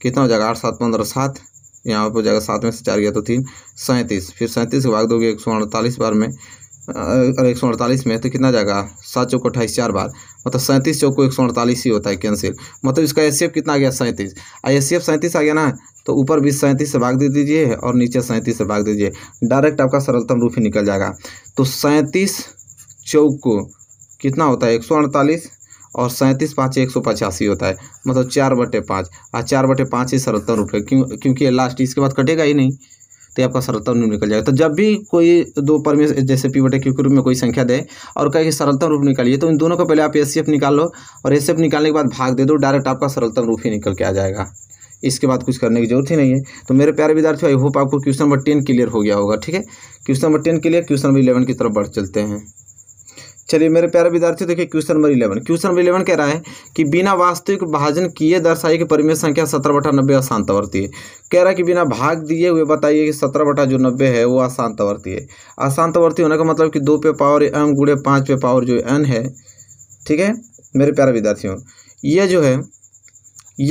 कितना हो जाएगा आठ सात पंद्रह सात यहाँ पर हो जाएगा सात में से चार गया तो तीन सैंतीस फिर सैंतीस के भाग दोगे एक सौ अड़तालीस बार में और एक सौ अड़तालीस में तो कितना जाएगा सात चौक अट्ठाईस चार बार मतलब सैंतीस चौक को एक सौ अड़तालीस ही होता है कैंसिल मतलब इसका एस कितना आ गया सैंतीस आई एस सैंतीस आ गया ना तो ऊपर भी सैंतीस से भाग दे दीजिए और नीचे सैंतीस से भाग दीजिए डायरेक्ट आपका सरलतम रूप ही निकल जाएगा तो सैंतीस चौक को कितना होता है एक सौ अड़तालीस और सैंतीस पाँच एक सौ पचासी होता है मतलब चार बटे पाँच और चार बटे पाँच ही सरलतम रूप है क्यों क्योंकि लास्ट इसके बाद कटेगा ही नहीं तो आपका सरलतम रूप निकल जाएगा तो जब भी कोई दो पर में जैसे पी बटे क्यू के रूप में कोई संख्या दे और कहे कि सरलतम रूप निकालिए तो इन दोनों को पहले आप एस निकाल लो और एस निकालने के बाद भाग दे दो डायरेक्ट आपका सरलतम रूप ही निकल के आ जाएगा इसके बाद कुछ करने की जरूरत ही नहीं है तो मेरे प्यारे विद्यार्थी आई होप आपको क्वेश्चन नंबर टेन क्लियर हो गया होगा ठीक है question number ten clear question number eleven की तरफ बढ़ चलते हैं चलिए मेरे प्यारे विद्यार्थी देखिए question number eleven question number eleven कह रहा है कि बिना वास्तविक भाजन किए दर्शाई कि परिमेय संख्या सत्रह बटा नब्बे अशांतवर्ती है कह रहा है कि बिना भाग दिए हुए बताइए कि सत्रह बटा जो नब्बे है वो अशांतवर्ती है अशांतवर्ती होने का मतलब कि दो पे पावर एम गुड़े पाँच पे पावर जो एन है ठीक है मेरे प्यारे विद्यार्थियों यह जो है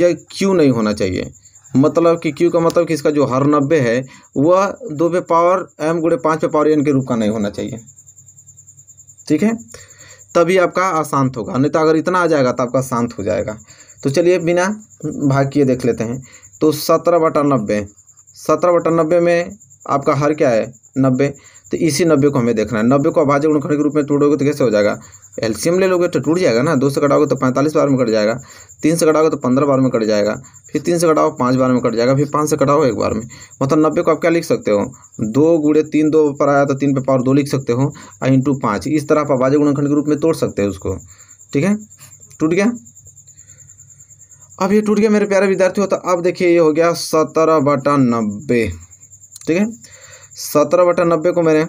यह क्यों नहीं होना चाहिए मतलब कि क्यू का मतलब कि इसका जो हर नब्बे है वह दो पे पावर एम गुड़े पाँच पे पावर एन के रूप का नहीं होना चाहिए ठीक है तभी आपका अशांत होगा नहीं तो अगर इतना आ जाएगा तो आपका शांत हो जाएगा तो चलिए बिना भाग किए देख लेते हैं तो सत्रह बटा नब्बे सत्रह बटा नब्बे में आपका हर क्या है नब्बे तो इसी नब्बे को हमें देखना है नब्बे को अभाज्य गुणखंड के रूप में तोड़ोगे तो कैसे हो जाएगा एल्शियम ले लोगे तो टूट जाएगा ना दो से कटाओगे तो पैंतालीस बार में कट जाएगा तीन से कटाओगे तो पंद्रह बार में कट जाएगा फिर तीन से कटाओ पाँच बार में कट जाएगा फिर पाँच से कटाओ एक बार में मतलब नब्बे को आप क्या लिख सकते हो दो गुड़े तीन दो पर आया तो तीन पे पावर दो लिख सकते हो और इंटू पाँच इस तरह आप अभाज्य गुणनखंड के रूप में तोड़ सकते हो उसको ठीक है टूट गया अब ये टूट गया मेरे प्यारे हो तो अब देखिए ये हो गया सत्रह बटा नब्बे ठीक है सत्रह बटा नब्बे को मैंने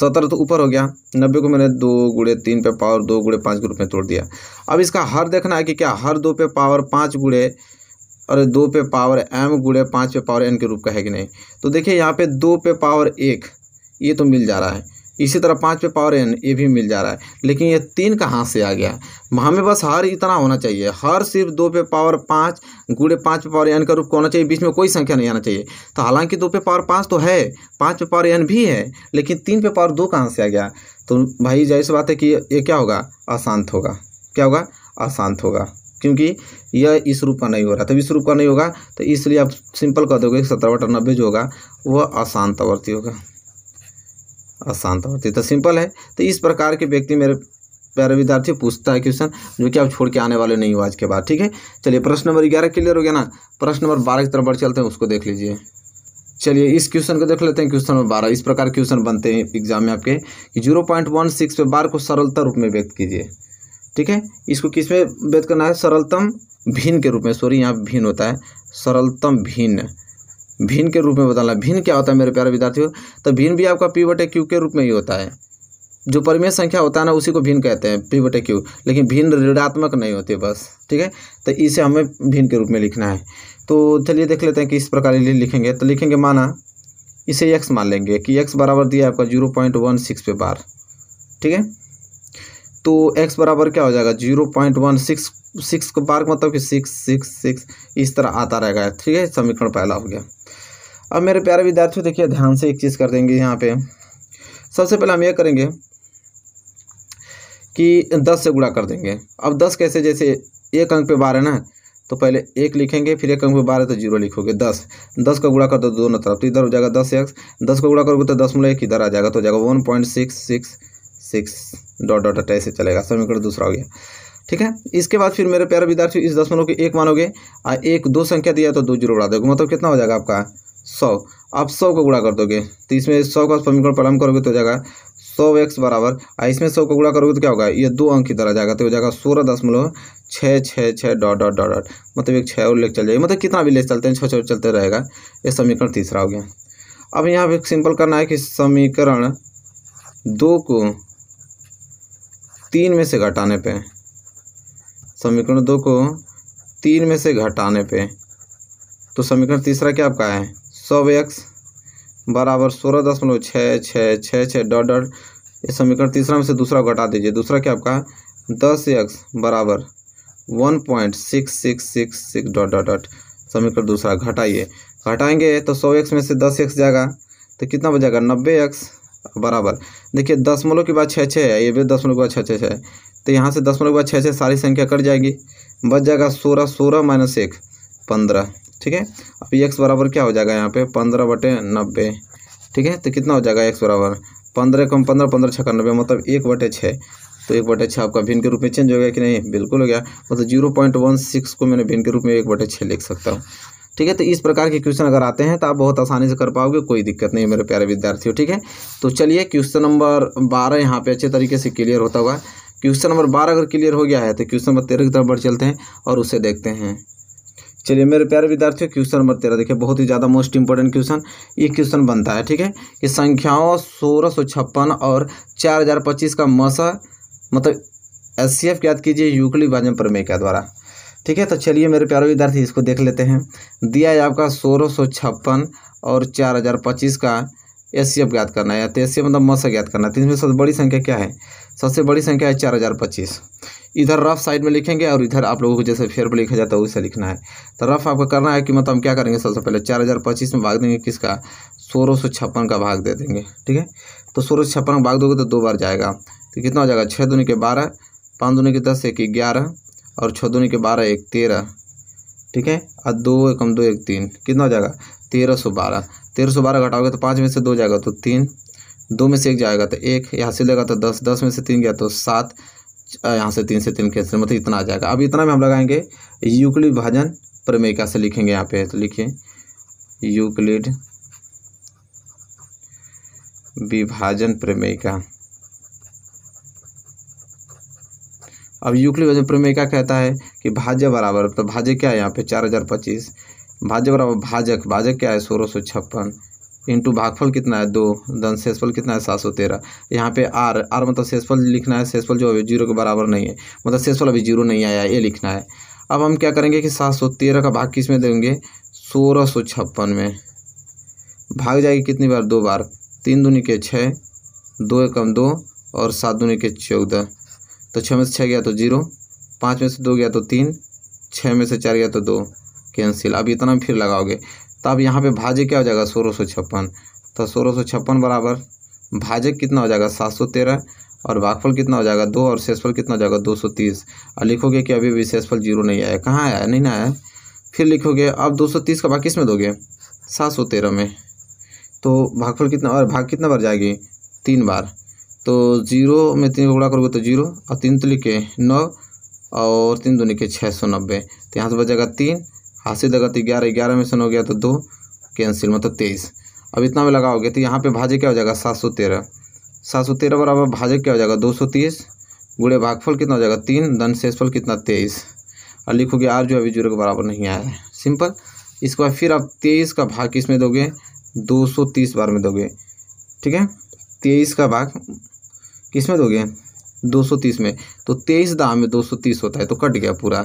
सत्रह तो ऊपर हो गया नब्बे को मैंने दो गुड़े तीन पे पावर दो गुड़े पाँच के रूप में तोड़ दिया अब इसका हर देखना है कि क्या हर दो पे पावर पाँच गुड़े और दो पे पावर एम गुड़े पाँच पे पावर एन के रूप का है कि नहीं तो देखिए यहाँ पे दो पे पावर एक ये तो मिल जा रहा है इसी तरह पाँच पे पावर एन ये भी मिल जा रहा है लेकिन ये तीन कहाँ से आ गया हमें बस हर इतना होना चाहिए हर सिर्फ दो पे पावर पाँच गुड़े पाँच पे पावर एन का रूप होना चाहिए बीच में कोई संख्या नहीं आना चाहिए तो हालांकि दो पे पावर पाँच तो है पाँच पे पावर एन भी है लेकिन तीन पे पावर दो कहाँ से आ गया तो भाई जाहिर सी बात है कि ये क्या होगा अशांत होगा क्या होगा अशांत होगा क्योंकि यह इस रूप का नहीं हो रहा तब इस रूप का नहीं होगा तो इसलिए आप सिंपल कह दोगे सत्रह बटा नब्बे जो होगा वह अशांत आवर्ती होगा अशांत होती तो सिंपल है तो इस प्रकार के व्यक्ति मेरे प्यारे विद्यार्थी पूछता है क्वेश्चन जो कि आप छोड़ के आने वाले नहीं हो आज के बाद ठीक है चलिए प्रश्न नंबर ग्यारह क्लियर हो गया ना प्रश्न नंबर बारह की तरफ बढ़ चलते हैं उसको देख लीजिए चलिए इस क्वेश्चन को देख लेते हैं क्वेश्चन नंबर बारह इस प्रकार क्वेश्चन बनते हैं एग्जाम में आपके कि जीरो पॉइंट वन सिक्स पे बार को सरलता रूप में व्यक्त कीजिए ठीक है इसको किस में व्यक्त करना है सरलतम भिन्न के रूप में सॉरी यहाँ भिन्न होता है सरलतम भिन्न भिन्न के रूप में बताना भिन्न क्या होता है मेरे प्यारे विद्यार्थियों तो भिन्न भी आपका पी बटे क्यू के रूप में ही होता है जो परिमेय संख्या होता है ना उसी को भिन्न कहते हैं पी बटे क्यू लेकिन भिन्न ऋणात्मक नहीं होते बस ठीक है तो इसे हमें भिन्न के रूप में लिखना है तो चलिए देख लेते हैं कि इस प्रकार लिखेंगे तो लिखेंगे माना इसे एक्स मान लेंगे कि एक्स बराबर दिया आपका जीरो पॉइंट वन सिक्स पे बार ठीक है तो एक्स बराबर क्या हो जाएगा zero point one six six को बार मतलब कि सिक्स सिक्स सिक्स इस तरह आता रहेगा ठीक है समीकरण पहला हो गया अब मेरे प्यारे विद्यार्थियों देखिए ध्यान से एक चीज़ कर देंगे यहाँ पे सबसे पहले हम ये करेंगे कि दस से गुणा कर देंगे अब दस कैसे जैसे एक अंक पे बारह ना तो पहले एक लिखेंगे फिर एक अंक पे बारह तो जीरो लिखोगे दस दस का गुणा कर दो दोनों तरफ तो इधर हो जाएगा दस एक्स दस का गुणा करोगे तो दस मतलब एक इधर आ जाएगा तो हो जाएगा one point six six six dot dot dot ऐसे चलेगा समीकरण दूसरा हो गया ठीक है इसके बाद फिर मेरे प्यारे विद्यार्थी इस दस मनों को एक मानोगे और एक दो संख्या दिया तो दो जीरो बढ़ा दोगे मतलब कितना हो जाएगा आपका सौ आप सौ को गुणा कर दोगे तो इसमें सौ का समीकरण प्रारंभ करोगे तो हो जाएगा सौ एक्स बराबर आ इसमें सौ को गुणा करोगे तो क्या होगा ये दो अंक की तरह जाएगा तो हो जाएगा सोलह दशमलव छः छः छः डॉट डॉट डॉट डॉट मतलब एक छः उल्लेख चल जाएगी मतलब कितना भी लेख चलते हैं छः छः चलते रहेगा ये समीकरण तीसरा हो गया अब यहाँ पर सिंपल करना है कि समीकरण दो को तीन में से घटाने पर समीकरण दो को तीन में से घटाने पर तो समीकरण तीसरा क्या आपका है सब एक्स बराबर सोलह दशमलव छः छः छः छः डॉट डॉट ये समीकरण तीसरा में से दूसरा घटा दीजिए दूसरा क्या आपका दस एक्स बराबर one point six six six six dot dot dot समीकरण दूसरा घटाइए घटाएंगे तो सौ एक्स में से दस एक्स जाएगा तो कितना बजेगा नब्बे एक्स बराबर देखिए दसमलव के बाद छः छः है ये भी दसमलव के बाद छः छः छः तो यहाँ से दसमलव के बाद छः छः सारी संख्या कट जाएगी बच जाएगा सोलह सोलह माइनस एक पंद्रह ठीक है अब एक बराबर क्या हो जाएगा यहाँ पे पंद्रह बटे नब्बे ठीक है तो कितना हो जाएगा एक बराबर पंद्रह कम पंद्रह पंद्रह छः नब्बे मतलब एक बटे छः तो एक बटे छः आपका भिन्न के रूप में चेंज हो गया कि नहीं बिल्कुल हो गया मतलब जीरो पॉइंट वन सिक्स को मैंने भिन्न के रूप में एक बटे छः लिख सकता हूँ ठीक है तो इस प्रकार के क्वेश्चन अगर आते हैं तो आप बहुत आसानी से कर पाओगे कोई दिक्कत नहीं मेरे प्यारे विद्यार्थियों ठीक है तो चलिए क्वेश्चन नंबर बारह यहाँ पे अच्छे तरीके से क्लियर होता हुआ क्वेश्चन नंबर बारह अगर क्लियर हो गया है तो क्वेश्चन नंबर तेरह की तरफ बढ़ चलते हैं और उसे देखते हैं चलिए मेरे प्यारे विद्यार्थियों क्वेश्चन नंबर तेरह देखिए बहुत ही ज़्यादा मोस्ट इंपॉर्टेंट क्वेश्चन ये क्वेश्चन बनता है ठीक है कि संख्याओं सोलह सौ छप्पन और चार हजार पच्चीस का मसा मतलब एस सी एफ याद कीजिए यूक्ली भाजन प्रमेय के द्वारा ठीक है तो चलिए मेरे प्यारे विद्यार्थी इसको देख लेते हैं दिया है आपका सोलह सौ छप्पन और चार हजार पच्चीस का एस सी एफ ज्ञात करना है या तो एस सी एफ मतलब मस ज्ञात करना है तो इसमें सबसे बड़ी संख्या क्या है सबसे बड़ी संख्या है चार हजार पच्चीस इधर रफ साइड में लिखेंगे और इधर आप लोगों को जैसे फेयर पर लिखा जाता तो है वैसे लिखना है तो रफ आपको करना है कि मतलब हम क्या करेंगे सबसे पहले चार हज़ार पच्चीस में भाग देंगे किसका सोलह सौ छप्पन का भाग दे देंगे ठीक है तो सोलह सौ छप्पन भाग दोगे तो दो बार जाएगा तो कितना हो जाएगा छः दूनी के बारह पाँच दूनी के दस एक ग्यारह और छः दूनी के बारह एक तेरह ठीक है और दो एकम दो एक तीन कितना हो जाएगा तेरह सौ बारह तेरह सौ बारह घटाओगे तो पाँच में से दो जाएगा तो तीन दो में से एक जाएगा तो एक यहाँ से लेगा तो दस दस में से तीन गया तो सात यहाँ से तीन से तीन कैंसिल मतलब इतना आ जाएगा अब इतना में हम लगाएंगे यूक्लिड भाजन प्रमेय कैसे लिखेंगे यहाँ पे तो लिखिए यूक्लिड विभाजन प्रमेय का अब यूक्लिड भाजन प्रमेय का कहता है कि भाज्य बराबर तो भाज्य क्या है यहाँ पे चार हजार पच्चीस भाज्य बराबर भाजक भाजक क्या है सोलह सौ छप्पन इंटू भागफल कितना है दो धन शेषफल कितना है सात सौ तेरह यहाँ पे आर आर मतलब शेषफल लिखना है शेषफल जो अभी जीरो के बराबर नहीं है मतलब शेषफल अभी जीरो नहीं आया ये लिखना है अब हम क्या करेंगे कि सात सौ तेरह का भाग किस में देंगे सोलह सौ छप्पन में भाग जाएगी कितनी बार दो बार तीन दूनी के छः दो एकम दो और सात दूनी के चौदह तो छः में से छः गया तो जीरो पाँच में से दो गया तो तीन छः में से चार गया तो दो कैंसिल अब इतना फिर लगाओगे तो अब यहाँ पे भाजे क्या हो जाएगा सोलह सौ छप्पन तो सोलह सौ छप्पन बराबर भाजक कितना हो जाएगा सात सौ तेरह और भागफल कितना हो जाएगा दो और शेषफल कितना हो जाएगा दो सौ तीस और लिखोगे कि अभी भी शेषफल जीरो नहीं आया कहाँ आया नहीं ना आया फिर लिखोगे अब दो सौ तीस का भाग किस में दोगे सात सौ तेरह में तो भागफल कितना और भाग कितना बार जाएगी तीन बार तो जीरो में तीन गुड़ा करोगे तो जीरो और तीन तो लिखे नौ और तीन दो लिखे छः सौ नब्बे तो यहाँ से बच जाएगा तीन हासिल तो ग्यारह ग्यारह में सन हो गया तो दो कैंसिल मतलब तेईस अब इतना में लगाओगे तो यहाँ पे भाजे क्या हो जाएगा सात सौ तेरह सात सौ तेरह बराबर भाजक क्या हो जाएगा दो सौ तीस गुड़े भागफल कितना हो जाएगा तीन धन शेषफल कितना तेईस और लिखोगे आर जो अभी जीरो के बराबर नहीं आया है सिंपल इसके बाद फिर आप तेईस का भाग किस में दोगे दो सौ तीस बार में दोगे ठीक है तेईस का भाग किस में दोगे दो सौ तीस में तो तेईस दाम में दो सौ तीस होता है तो कट गया पूरा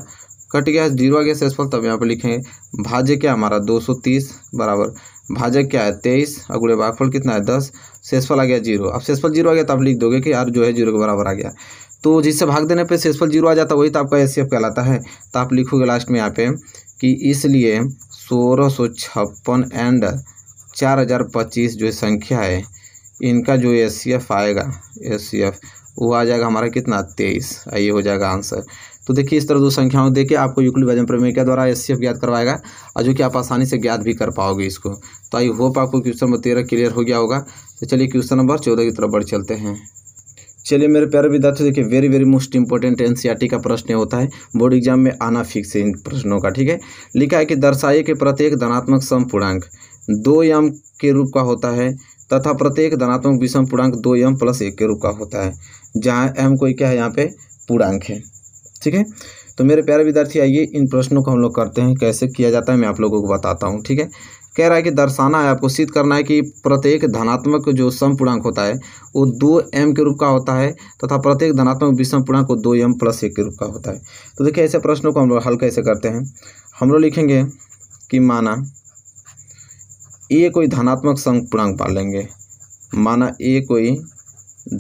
कट गया जीरो आ गया शेषफल तब यहाँ पर लिखेंगे भाज्य क्या हमारा दो सौ तीस बराबर भाज्य क्या है तेईस और गुड़े भागफल कितना है दस शेषफल आ गया जीरो अब शेषफल जीरो आ गया तो आप लिख दोगे कि यार जो है जीरो के बराबर आ गया तो जिससे भाग देने पर शेषफल जीरो आ जाता वही तो आपका एस कहलाता है तो आप लिखोगे लास्ट में यहाँ पे कि इसलिए सोलह सौ छप्पन एंड चार हज़ार पच्चीस जो संख्या है इनका जो एस आएगा एस वो आ जाएगा हमारा कितना तेईस आइए हो जाएगा आंसर तो देखिए इस तरह दो संख्याओं को देखिए आपको यूक्लिड व्यंजन प्रमेय के द्वारा एस ज्ञात करवाएगा और जो कि आप आसानी से ज्ञात भी कर पाओगे इसको तो आई होप आपको क्वेश्चन नंबर तेरह क्लियर हो गया होगा तो चलिए क्वेश्चन नंबर चौदह की तरफ बढ़ चलते हैं चलिए मेरे प्यारे विद्यार्थी देखिए very very most important N का प्रश्न होता है बोर्ड एग्जाम में आना फिक्स है इन प्रश्नों का ठीक है लिखा है कि दर्शाइए कि प्रत्येक धनात्मक सम पूर्णांक दो यम के रूप का होता है तथा प्रत्येक धनात्मक विषम पूर्णांक दो यम प्लस एक के रूप का होता है जहाँ एम कोई क्या है यहाँ पे पूर्णांक है ठीक है तो मेरे प्यारे विद्यार्थी आइए इन प्रश्नों को हम लोग करते हैं कैसे किया जाता है मैं आप लोगों को बताता हूँ ठीक है कह रहा है कि दर्शाना है आपको सिद्ध करना है कि प्रत्येक धनात्मक जो पूर्णांक होता है वो दो एम के रूप का होता है तथा प्रत्येक धनात्मक विषम पूर्णांक दो एम प्लस एक के रूप का होता है तो देखिए ऐसे प्रश्नों को हम लोग हल कैसे करते हैं हम लोग लिखेंगे कि माना ए कोई धनात्मक समपूर्णांक मान लेंगे माना ए कोई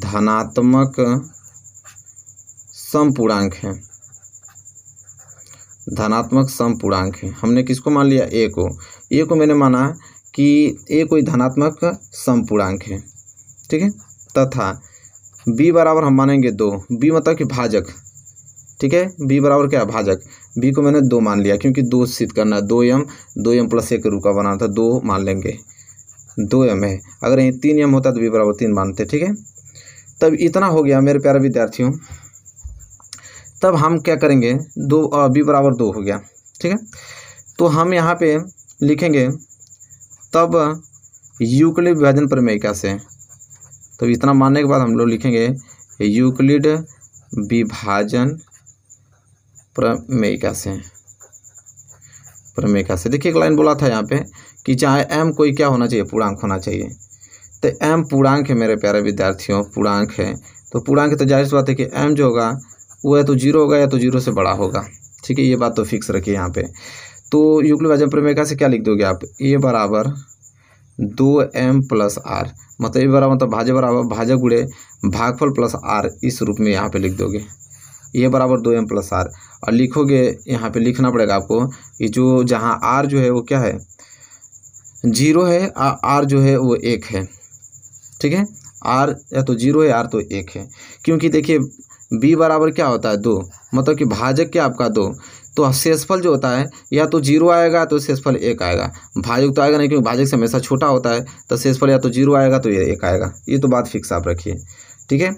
धनात्मक पूर्णांक है धनात्मक समपूर्णांक है हमने किसको मान लिया ए को ए को मैंने माना कि ए कोई धनात्मक समपूर्णांक है ठीक है तथा बी बराबर हम मानेंगे दो बी मतलब कि भाजक ठीक है बी बराबर क्या भाजक बी को मैंने दो मान लिया क्योंकि दो सिद्ध करना है दो एम दो एम प्लस एक रूप का बनाना था दो मान लेंगे दो एम है अगर यहीं तीन एम होता तो बी बराबर तीन मानते ठीक है तब इतना हो गया मेरे प्यारे विद्यार्थियों तब हम क्या करेंगे दो बी बराबर दो हो गया ठीक है तो हम यहाँ पे लिखेंगे तब यूक्लिड विभाजन प्रमेयिका से तो इतना मानने के बाद हम लोग लिखेंगे यूक्लिड विभाजन प्रमेयिका से प्रमेयिका से देखिए एक लाइन बोला था यहाँ पे कि चाहे एम कोई क्या होना चाहिए पूर्णांक होना चाहिए तो एम पूर्णांक है मेरे प्यारे विद्यार्थियों पूर्णांक है तो पूर्णांक तो जाहिर सी बात है कि एम जो होगा वो या तो जीरो होगा या तो जीरो से बड़ा होगा ठीक है ये बात तो फिक्स रखिए यहाँ पे तो युगल व्यंजन प्रमेका से क्या लिख दोगे आप ए बराबर दो एम प्लस आर मतलब ए बराबर मतलब भाजा बराबर भाजा गुड़े भागफल प्लस आर इस रूप में यहाँ पे लिख दोगे ए बराबर दो एम प्लस आर और लिखोगे यहाँ पे लिखना पड़ेगा आपको कि जो जहाँ आर जो है वो क्या है जीरो है आ, आर जो है वो एक है ठीक है आर या तो जीरो है आर तो एक है क्योंकि देखिए बी बराबर क्या होता है दो मतलब कि भाजक क्या आपका दो तो शेषफल जो होता है या तो जीरो आएगा तो शेषफल एक आएगा भाजक तो आएगा नहीं क्योंकि भाजक से हमेशा छोटा होता है तो शेषफल या तो जीरो आएगा तो ये एक आएगा ये तो बात फिक्स आप रखिए ठीक है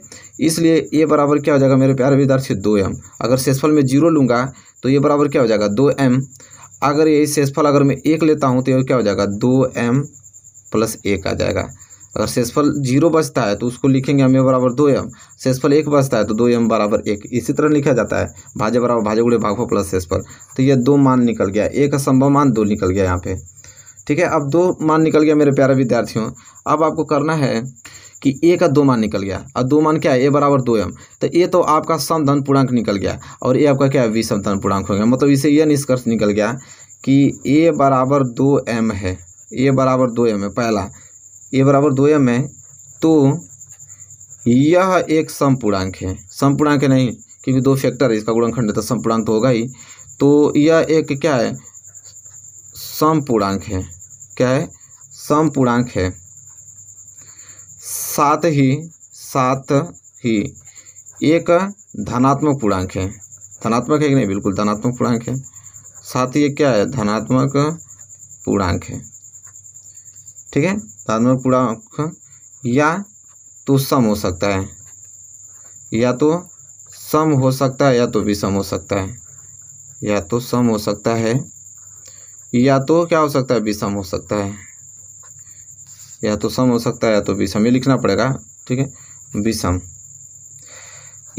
इसलिए ये बराबर क्या हो जाएगा मेरे प्यारे विद्यार्थी दो एम अगर शेषफल में जीरो लूँगा तो ये बराबर क्या हो जाएगा दो एम अगर ये शेषफल अगर मैं एक लेता हूँ तो ये क्या हो जाएगा दो एम प्लस एक आ जाएगा अगर शेषफल जीरो बचता है तो उसको लिखेंगे हम ए बराबर दो एम शेषफल एक बचता है तो दो एम बराबर एक इसी तरह लिखा जाता है भाजे बराबर भाजे गुड़े भागफ प्लस शेषफल तो यह दो मान निकल गया एक असंभव मान दो निकल गया यहाँ पे ठीक है अब दो मान निकल गया मेरे प्यारे विद्यार्थियों अब आपको करना है कि ए का दो मान निकल गया और दो मान क्या है ए बराबर दो एम तो ए तो आपका समधन पूर्णांक निकल गया और ए आपका क्या है वी समधन पूर्णांक हो गया मतलब इसे यह निष्कर्ष निकल गया कि ए बराबर दो एम है ए बराबर दो एम है पहला ए बराबर दो एम है तो यह एक समपूर्णांक है समपूर्णांक नहीं क्योंकि दो फैक्टर है इसका गुणनखंड तो समपूर्णांक तो होगा ही तो यह एक क्या है समपूर्णांक है क्या है समपूर्णांक है साथ ही साथ ही एक धनात्मक पूर्णांक है धनात्मक है कि नहीं बिल्कुल धनात्मक पूर्णांक है साथ ही ये क्या है धनात्मक पूर्णांक है ठीक है धातु पूर्णांक या तो सम हो सकता है या तो सम हो सकता है या तो विषम हो सकता है या तो सम हो सकता है या तो क्या हो सकता है विषम हो सकता है या तो सम हो सकता है या तो विषम ये लिखना पड़ेगा ठीक है विषम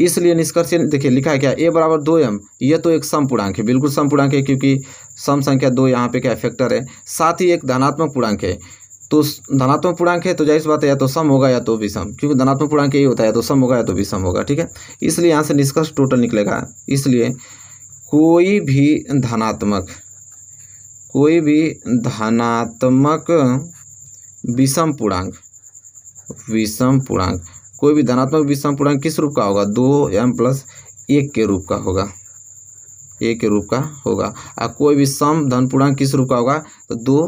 इसलिए निष्कर्ष देखिए लिखा है क्या ए बराबर दो एम यह तो एक सम पूर्णांक है बिल्कुल सम पूर्णांक है क्योंकि सम संख्या दो यहाँ पे क्या फैक्टर है साथ ही एक धनात्मक पूर्णांक है तो धनात्मक पूर्णांक है तो जाहिर बात है या तो सम होगा या तो विषम क्योंकि धनात्मक पूर्णांक यही होता है या तो सम होगा या तो विषम होगा ठीक है इसलिए यहाँ से निष्कर्ष टोटल निकलेगा इसलिए कोई भी धनात्मक कोई भी धनात्मक विषम पूर्णांक विषम पूर्णांक कोई भी धनात्मक विषम पूर्णांक किस रूप का होगा दो एम प्लस एक के रूप का होगा एक के रूप का होगा और कोई भी सम धन पूर्णांक किस रूप का होगा तो दो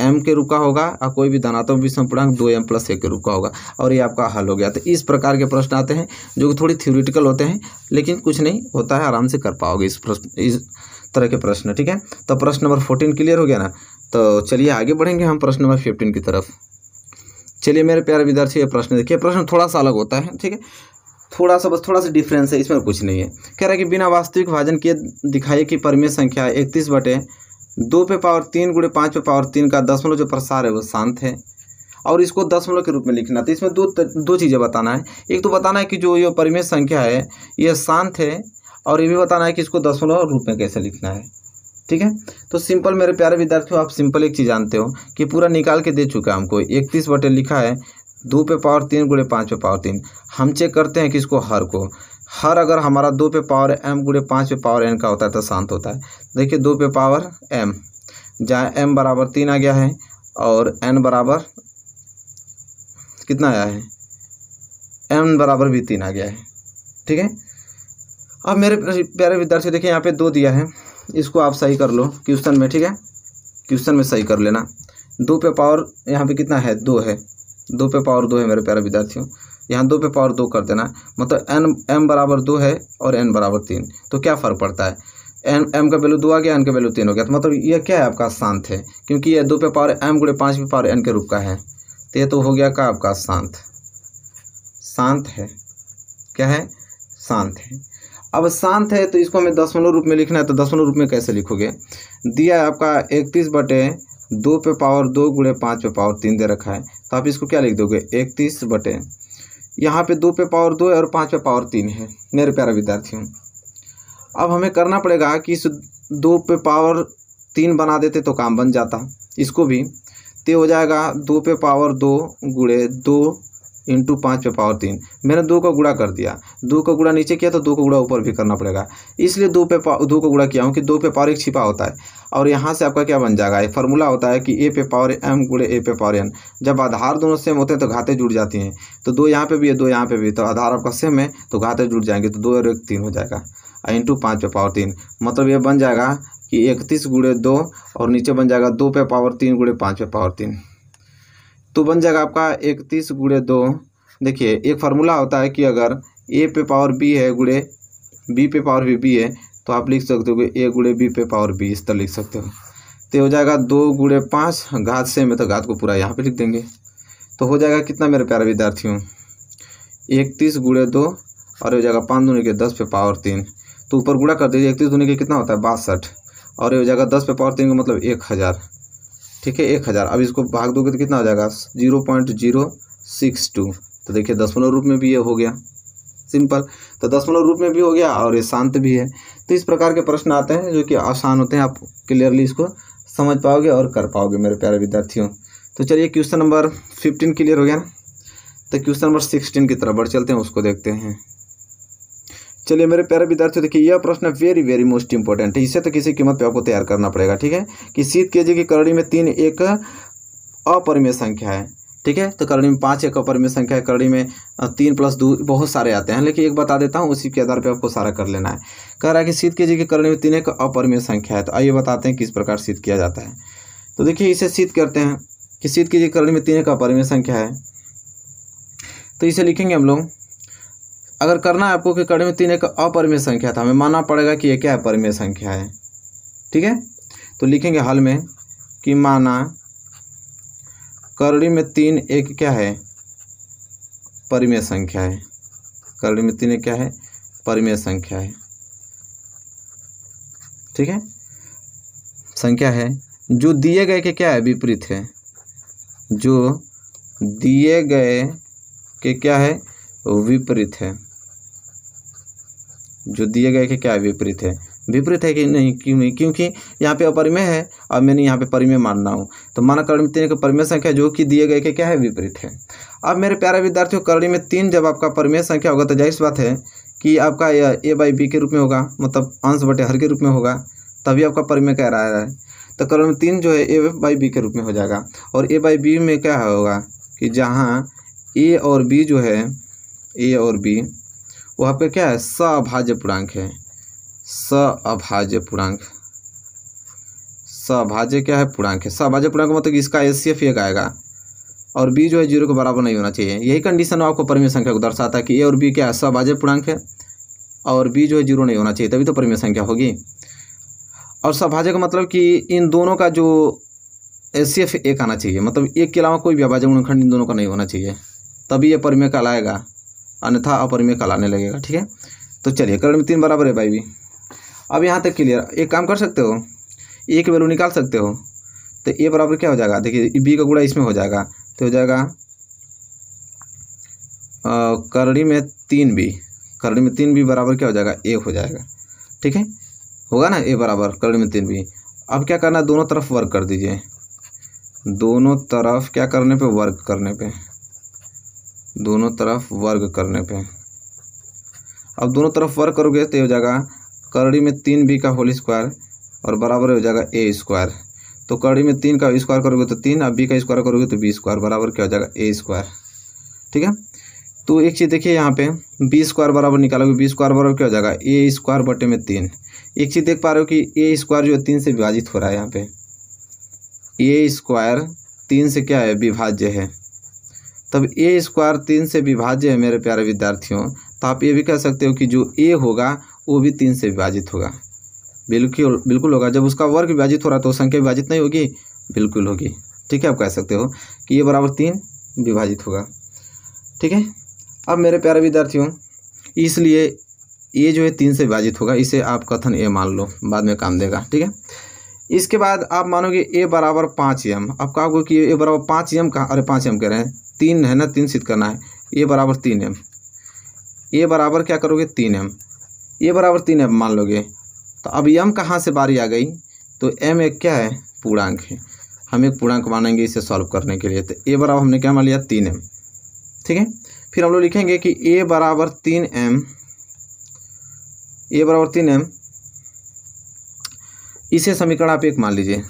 एम के रुका होगा और कोई भी धनात्मक विषम पूर्णांक दो एम प्लस एक के रुका होगा और ये आपका हल हो गया तो इस प्रकार के प्रश्न आते हैं जो कि थोड़ी थ्योरिटिकल होते हैं लेकिन कुछ नहीं होता है आराम से कर पाओगे इस प्रश्न इस तरह के प्रश्न ठीक है तो प्रश्न नंबर फोर्टीन क्लियर हो गया ना तो चलिए आगे बढ़ेंगे हम प्रश्न नंबर फिफ्टीन की तरफ चलिए मेरे प्यारे विद्यार्थी ये प्रश्न देखिए प्रश्न थोड़ा सा अलग होता है ठीक है थोड़ा सा बस थोड़ा सा डिफरेंस है इसमें कुछ नहीं है कह रहा है कि बिना वास्तविक भाजन किए दिखाइए कि परिमेय संख्या इकतीस बटे दो पे पावर तीन गुड़े पाँच पे पावर तीन का दसमलव जो प्रसार है वो शांत है और इसको दसमलव के रूप में लिखना तो इसमें दो दो चीज़ें बताना है एक तो बताना है कि जो ये परिमेय संख्या है ये शांत है और ये भी बताना है कि इसको दसमलव रूप में कैसे लिखना है ठीक है तो सिंपल मेरे प्यारे विद्यार्थियों आप सिंपल एक चीज़ जानते हो कि पूरा निकाल के दे चुका है हमको इकतीस बटे लिखा है दो पे पावर तीन गुड़े पाँच पे पावर तीन हम चेक करते हैं कि इसको हर को हर अगर हमारा दो पे पावर एम गुड़े पाँच पे पावर एन का होता है तो शांत होता है देखिए दो पे पावर एम जहाँ एम बराबर तीन आ गया है और एन बराबर कितना आया है एम बराबर भी तीन आ गया है ठीक है अब मेरे प्यारे विद्यार्थी देखिए यहाँ पे दो दिया है इसको आप सही कर लो क्वेश्चन में ठीक है क्वेश्चन में सही कर लेना दो पे पावर यहाँ पे कितना है दो है दो पे पावर दो है मेरे प्यारे विद्यार्थियों यहाँ दो पे पावर दो कर देना मतलब एन एम बराबर दो है और एन बराबर तीन तो क्या फ़र्क पड़ता है एन एम का वैल्यू दो आ गया एन का वैल्यू तीन हो गया तो मतलब यह क्या है आपका शांत है क्योंकि यह दो पे पावर एम गुड़े पाँच पे पावर एन के रूप का है तो यह तो हो गया का आपका शांत शांत है क्या है शांत है अब शांत है तो इसको हमें दसमलव रूप में लिखना है तो दसमलव रूप में कैसे लिखोगे दिया है आपका इकतीस बटे दो पे पावर दो गुड़े पाँच पे पावर तीन दे रखा है तो आप इसको क्या लिख दोगे इकतीस बटे यहाँ पे दो पे पावर दो है और पाँच पे पावर तीन है मेरे प्यारे विद्यार्थियों अब हमें करना पड़ेगा कि इस दो पे पावर तीन बना देते तो काम बन जाता इसको भी तो हो जाएगा दो पे पावर दो गुड़े दो इंटू पाँच पे पावर तीन मैंने दो का गुड़ा कर दिया दो का गुड़ा नीचे किया तो दो का गुड़ा ऊपर भी करना पड़ेगा इसलिए दो पे दो का गुड़ा किया हूँ कि दो पे पावर एक छिपा होता है और यहाँ से आपका क्या बन जाएगा एक फार्मूला होता है कि ए पे पावर एम गुड़े ए पे पावर एन जब आधार दोनों सेम होते हैं तो घाते जुड़ जाती हैं तो दो यहाँ पर भी है दो यहाँ पर भी तो आधार आपका सेम है तो घाते जुड़ जाएंगे तो दो और एक तीन हो जाएगा इंटू पाँच पे पावर तीन मतलब ये बन जाएगा कि इकतीस गुड़े दो और नीचे बन जाएगा दो पे पावर तीन गुड़े पाँच पे पावर तीन तो बन जाएगा आपका इकतीस गुड़े दो देखिए एक फार्मूला होता है कि अगर ए पे पावर बी है गुड़े बी पे पावर भी बी है तो आप लिख सकते हो ए गुड़े बी पे पावर बी इस तरह लिख सकते हो तो हो जाएगा दो गुड़े पाँच घात से में तो घात को पूरा यहाँ पे लिख देंगे तो हो जाएगा कितना मेरे प्यारे विद्यार्थियों इकतीस गुड़े दो और हो जाएगा पाँच दूनी के दस पे पावर तीन तो ऊपर गुड़ा कर दीजिए इकतीस दूनी के कितना होता है बासठ और ये हो जाएगा दस पे पावर तीन का मतलब एक हज़ार ठीक है एक हज़ार अब इसको भाग दोगे तो कितना हो जाएगा zero point zero six two तो देखिए दसमलव रूप में भी ये हो गया सिंपल तो दसमलव रूप में भी हो गया और ये शांत भी है तो इस प्रकार के प्रश्न आते हैं जो कि आसान होते हैं आप क्लियरली इसको समझ पाओगे और कर पाओगे मेरे प्यारे विद्यार्थियों तो चलिए क्वेश्चन नंबर फिफ्टीन क्लियर हो गया ना तो क्वेश्चन नंबर सिक्सटीन की तरफ बढ़ चलते हैं उसको देखते हैं चलिए मेरे प्यारे विद्यार्थियों देखिए यह प्रश्न वेरी वेरी मोस्ट इंपॉर्टेंट है इसे तो किसी कीमत पे आपको तैयार करना पड़ेगा ठीक है कि शीत जी की करणी में तीन एक अपरिमेय संख्या है ठीक है तो करड़ी में पाँच एक अपरिमेय संख्या है करड़ी में तीन प्लस दो बहुत सारे आते हैं लेकिन एक बता देता हूँ उसी के आधार पर आपको सारा कर लेना है कह रहा है कि शीत जी की करणी में तीन एक अपरिमेय संख्या है तो आइए बताते हैं किस प्रकार शीत किया जाता है तो देखिए इसे शीत करते हैं कि शीत की करणी में तीन एक अपरिमेय संख्या है तो इसे लिखेंगे हम लोग अगर करना है आपको कि कड़ी में तीन एक अपरिमेय संख्या था हमें मानना पड़ेगा कि ये क्या अपरिमेय संख्या है ठीक है तो लिखेंगे हल में कि माना करड़ी में तीन एक क्या है परिमेय संख्या है करड़ी में तीन एक क्या है परिमेय संख्या है ठीक है संख्या है जो दिए गए के क्या है विपरीत है जो दिए गए के क्या है विपरीत है जो दिए गए कि क्या विपरीत है विपरीत है कि नहीं क्यों नहीं क्योंकि यहाँ पे अपरिमेय है और मैंने यहाँ पे परिमेय मानना हूँ तो माना करणी तीन का परिमेय संख्या जो कि दिए गए के क्या है विपरीत है अब मेरे प्यारे विद्यार्थियों करणी में तीन जब आपका परिमेय संख्या होगा तो जाहिर बात है कि आपका ए बाई बी के रूप में होगा मतलब अंश बटे हर के रूप में होगा तभी आपका परिमेय कह रहा है तो कर्ण में तीन जो है ए बाई बी के रूप में हो जाएगा और ए बाई बी में क्या होगा कि जहाँ ए और बी जो है ए और बी वहाँ पे क्या है स अभाज्य पूर्णांक है स अभाज्य पूर्णांक सभाज्य क्या है पूर्णांक है स अभाज्य पूर्णांक मतलब इसका एस सी एफ एक आएगा और बी जो है जीरो के बराबर नहीं होना चाहिए यही कंडीशन आपको परिमेय संख्या को दर्शाता है कि ए और बी क्या है अभाज्य पूर्णांक है और बी जो है जीरो नहीं होना चाहिए तभी तो परिमेय संख्या होगी और सभाज्य का मतलब कि इन दोनों का जो एस सी एफ एक आना चाहिए मतलब एक के अलावा कोई भी अभाज्य गुणखंड इन दोनों का नहीं होना चाहिए तभी यह परिमेय कहलाएगा अन्यथा अपरिमेय कहलाने लगेगा ठीक है तो चलिए करण में तीन बराबर है भाई भी अब यहाँ तक क्लियर एक काम कर सकते हो ए की वैल्यू निकाल सकते हो तो ए बराबर क्या हो जाएगा देखिए बी का गुड़ा इसमें हो जाएगा तो हो जाएगा करड़ी में तीन बी करणी में तीन बी बराबर क्या हो जाएगा ए हो जाएगा ठीक है होगा ना ए बराबर करड़ी में तीन बी अब क्या करना है दोनों तरफ वर्क कर दीजिए दोनों तरफ क्या करने पे वर्क करने पे दोनों तरफ वर्ग करने पे अब दोनों तरफ वर्ग करोगे तो ये हो जाएगा करड़ी में तीन बी का होल स्क्वायर और बराबर हो जाएगा ए स्क्वायर तो करड़ी में तीन का स्क्वायर करोगे तो तीन और बी का स्क्वायर करोगे तो बी स्क्वायर बराबर क्या हो जाएगा ए स्क्वायर ठीक है तो एक चीज़ देखिए यहाँ पे बी स्क्वायर बराबर निकालोगे बी स्क्वायर बराबर क्या हो जाएगा ए स्क्वायर बटे में तीन एक चीज़ देख पा रहे हो कि ए स्क्वायर जो है तीन से विभाजित हो रहा है यहाँ पे ए स्क्वायर तीन से क्या है विभाज्य है तब ए स्क्वायर तीन से विभाज्य है मेरे प्यारे विद्यार्थियों तो आप ये भी कह सकते हो कि जो ए होगा वो भी तीन से विभाजित होगा बिल्कुल बिल्कुल होगा जब उसका वर्ग विभाजित हो रहा तो संख्या विभाजित नहीं होगी बिल्कुल होगी ठीक है आप कह सकते हो कि ये बराबर तीन विभाजित होगा ठीक है अब मेरे प्यारे विद्यार्थियों इसलिए ये जो है तीन से विभाजित होगा इसे आप कथन ए मान लो बाद में काम देगा ठीक है इसके बाद आप मानोगे ए बराबर पाँच एम आप कहोगे कि ए बराबर पाँच एम कहाँ अरे पाँच एम कह रहे हैं तीन है ना तीन सिद्ध करना है ए बराबर तीन एम ए बराबर क्या करोगे तीन एम ए बराबर तीन एम मान लोगे तो अब यम कहाँ से बारी आ गई तो एम एक क्या है पूर्णांक है हम एक पूर्णांक मानेंगे इसे सॉल्व करने के लिए तो ए बराबर हमने क्या मान लिया तीन एम ठीक है फिर हम लोग लिखेंगे कि ए बराबर तीन एम ए बराबर तीन एम इसे समीकरण आप एक मान लीजिए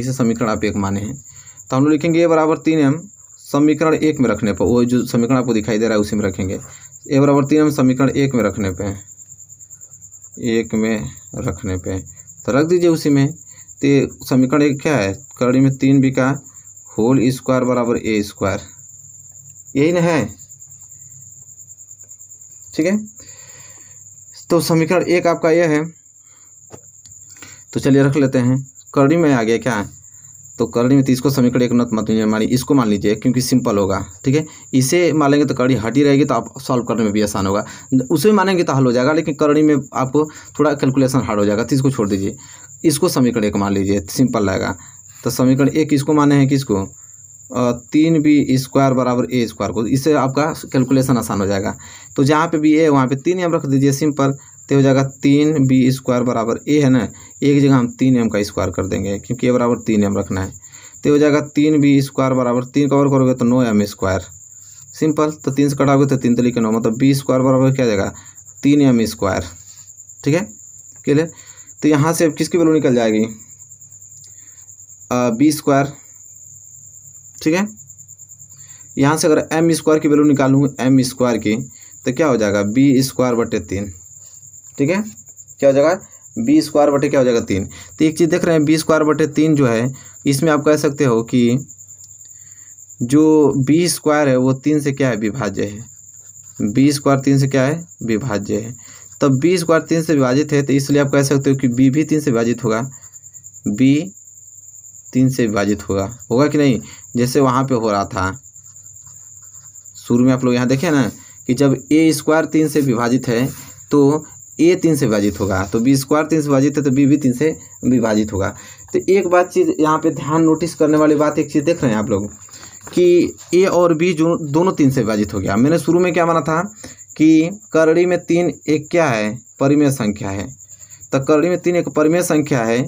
इसे समीकरण आप एक माने हैं तो हम लोग लिखेंगे ए बराबर तीन एम समीकरण एक में रखने पर वो जो समीकरण आपको दिखाई दे रहा है उसी में रखेंगे ए बराबर तीन हम समीकरण एक में रखने पे एक में रखने पे तो रख दीजिए उसी में तो समीकरण एक क्या है कड़ी में तीन बी का होल स्क्वायर बराबर ए स्क्वायर यही ना है ठीक है तो समीकरण एक आपका यह है तो चलिए रख लेते हैं कड़ी में आ गया क्या है तो करड़ी में तो इसको समीकरण एक नत मत मानी इसको मान लीजिए क्योंकि सिंपल होगा ठीक है इसे मान लेंगे तो करड़ी हटी रहेगी तो आप सॉल्व करने में भी आसान होगा उसे भी मानेंगे तो हल हो जाएगा लेकिन करड़ी में आपको थोड़ा कैलकुलेशन हार्ड हो जाएगा तो इसको छोड़ दीजिए इसको समीकरण एक मान लीजिए सिंपल रहेगा तो समीकरण एक इसको माने हैं किसको तीन बी स्क्वायर बराबर ए स्क्वायर को इससे आपका कैलकुलेशन आसान हो जाएगा तो जहाँ पे भी ए वहाँ पे तीन आप रख दीजिए सिंपल तो हो जाएगा तीन बी स्क्वायर बराबर ए है ना एक जगह हम तीन एम का स्क्वायर कर देंगे क्योंकि ए बराबर तीन एम रखना है तो हो जाएगा तीन बी स्क्वायर बराबर तीन कवर करोगे तो नौ एम स्क्वायर सिंपल तो तीन से कटाओगे तो तीन तरीके नौ मतलब बी स्क्वायर बराबर क्या जाएगा तीन एम स्क्वायर ठीक है क्लियर तो यहाँ से अब किसकी वैल्यू निकल जाएगी बी स्क्वायर ठीक है यहाँ से अगर एम स्क्वायर की वैल्यू निकालूँ एम स्क्वायर की तो क्या हो जाएगा बी स्क्वायर बटे तीन ठीक है क्या हो जाएगा बी स्क्वायर बटे क्या हो जाएगा तीन तो एक चीज़ देख रहे हैं बी स्क्वायर बटे तीन जो है इसमें आप कह सकते हो कि जो बी स्क्वायर है वो तीन से क्या है विभाज्य है बी स्क्वायर तीन से क्या है विभाज्य है तब बी स्क्वायर तीन से विभाजित है तो इसलिए आप कह सकते हो कि बी भी तीन से विभाजित होगा बी तीन से विभाजित होगा होगा कि नहीं जैसे वहाँ पर हो रहा था शुरू में आप लोग यहाँ देखें ना कि जब ए स्क्वायर तीन से विभाजित है तो ए तीन से विभाजित होगा तो बी स्क्वायर तीन से विभाजित है तो बी भी तीन से विभाजित होगा तो एक बात चीज़ यहाँ पे ध्यान नोटिस करने वाली बात एक चीज़ देख रहे हैं आप लोग कि ए और बी जो दोनों तीन से विभाजित हो गया मैंने शुरू में क्या माना था कि करड़ी में तीन एक क्या है परिमेय संख्या है तो करड़ी में तीन एक परिमेय संख्या है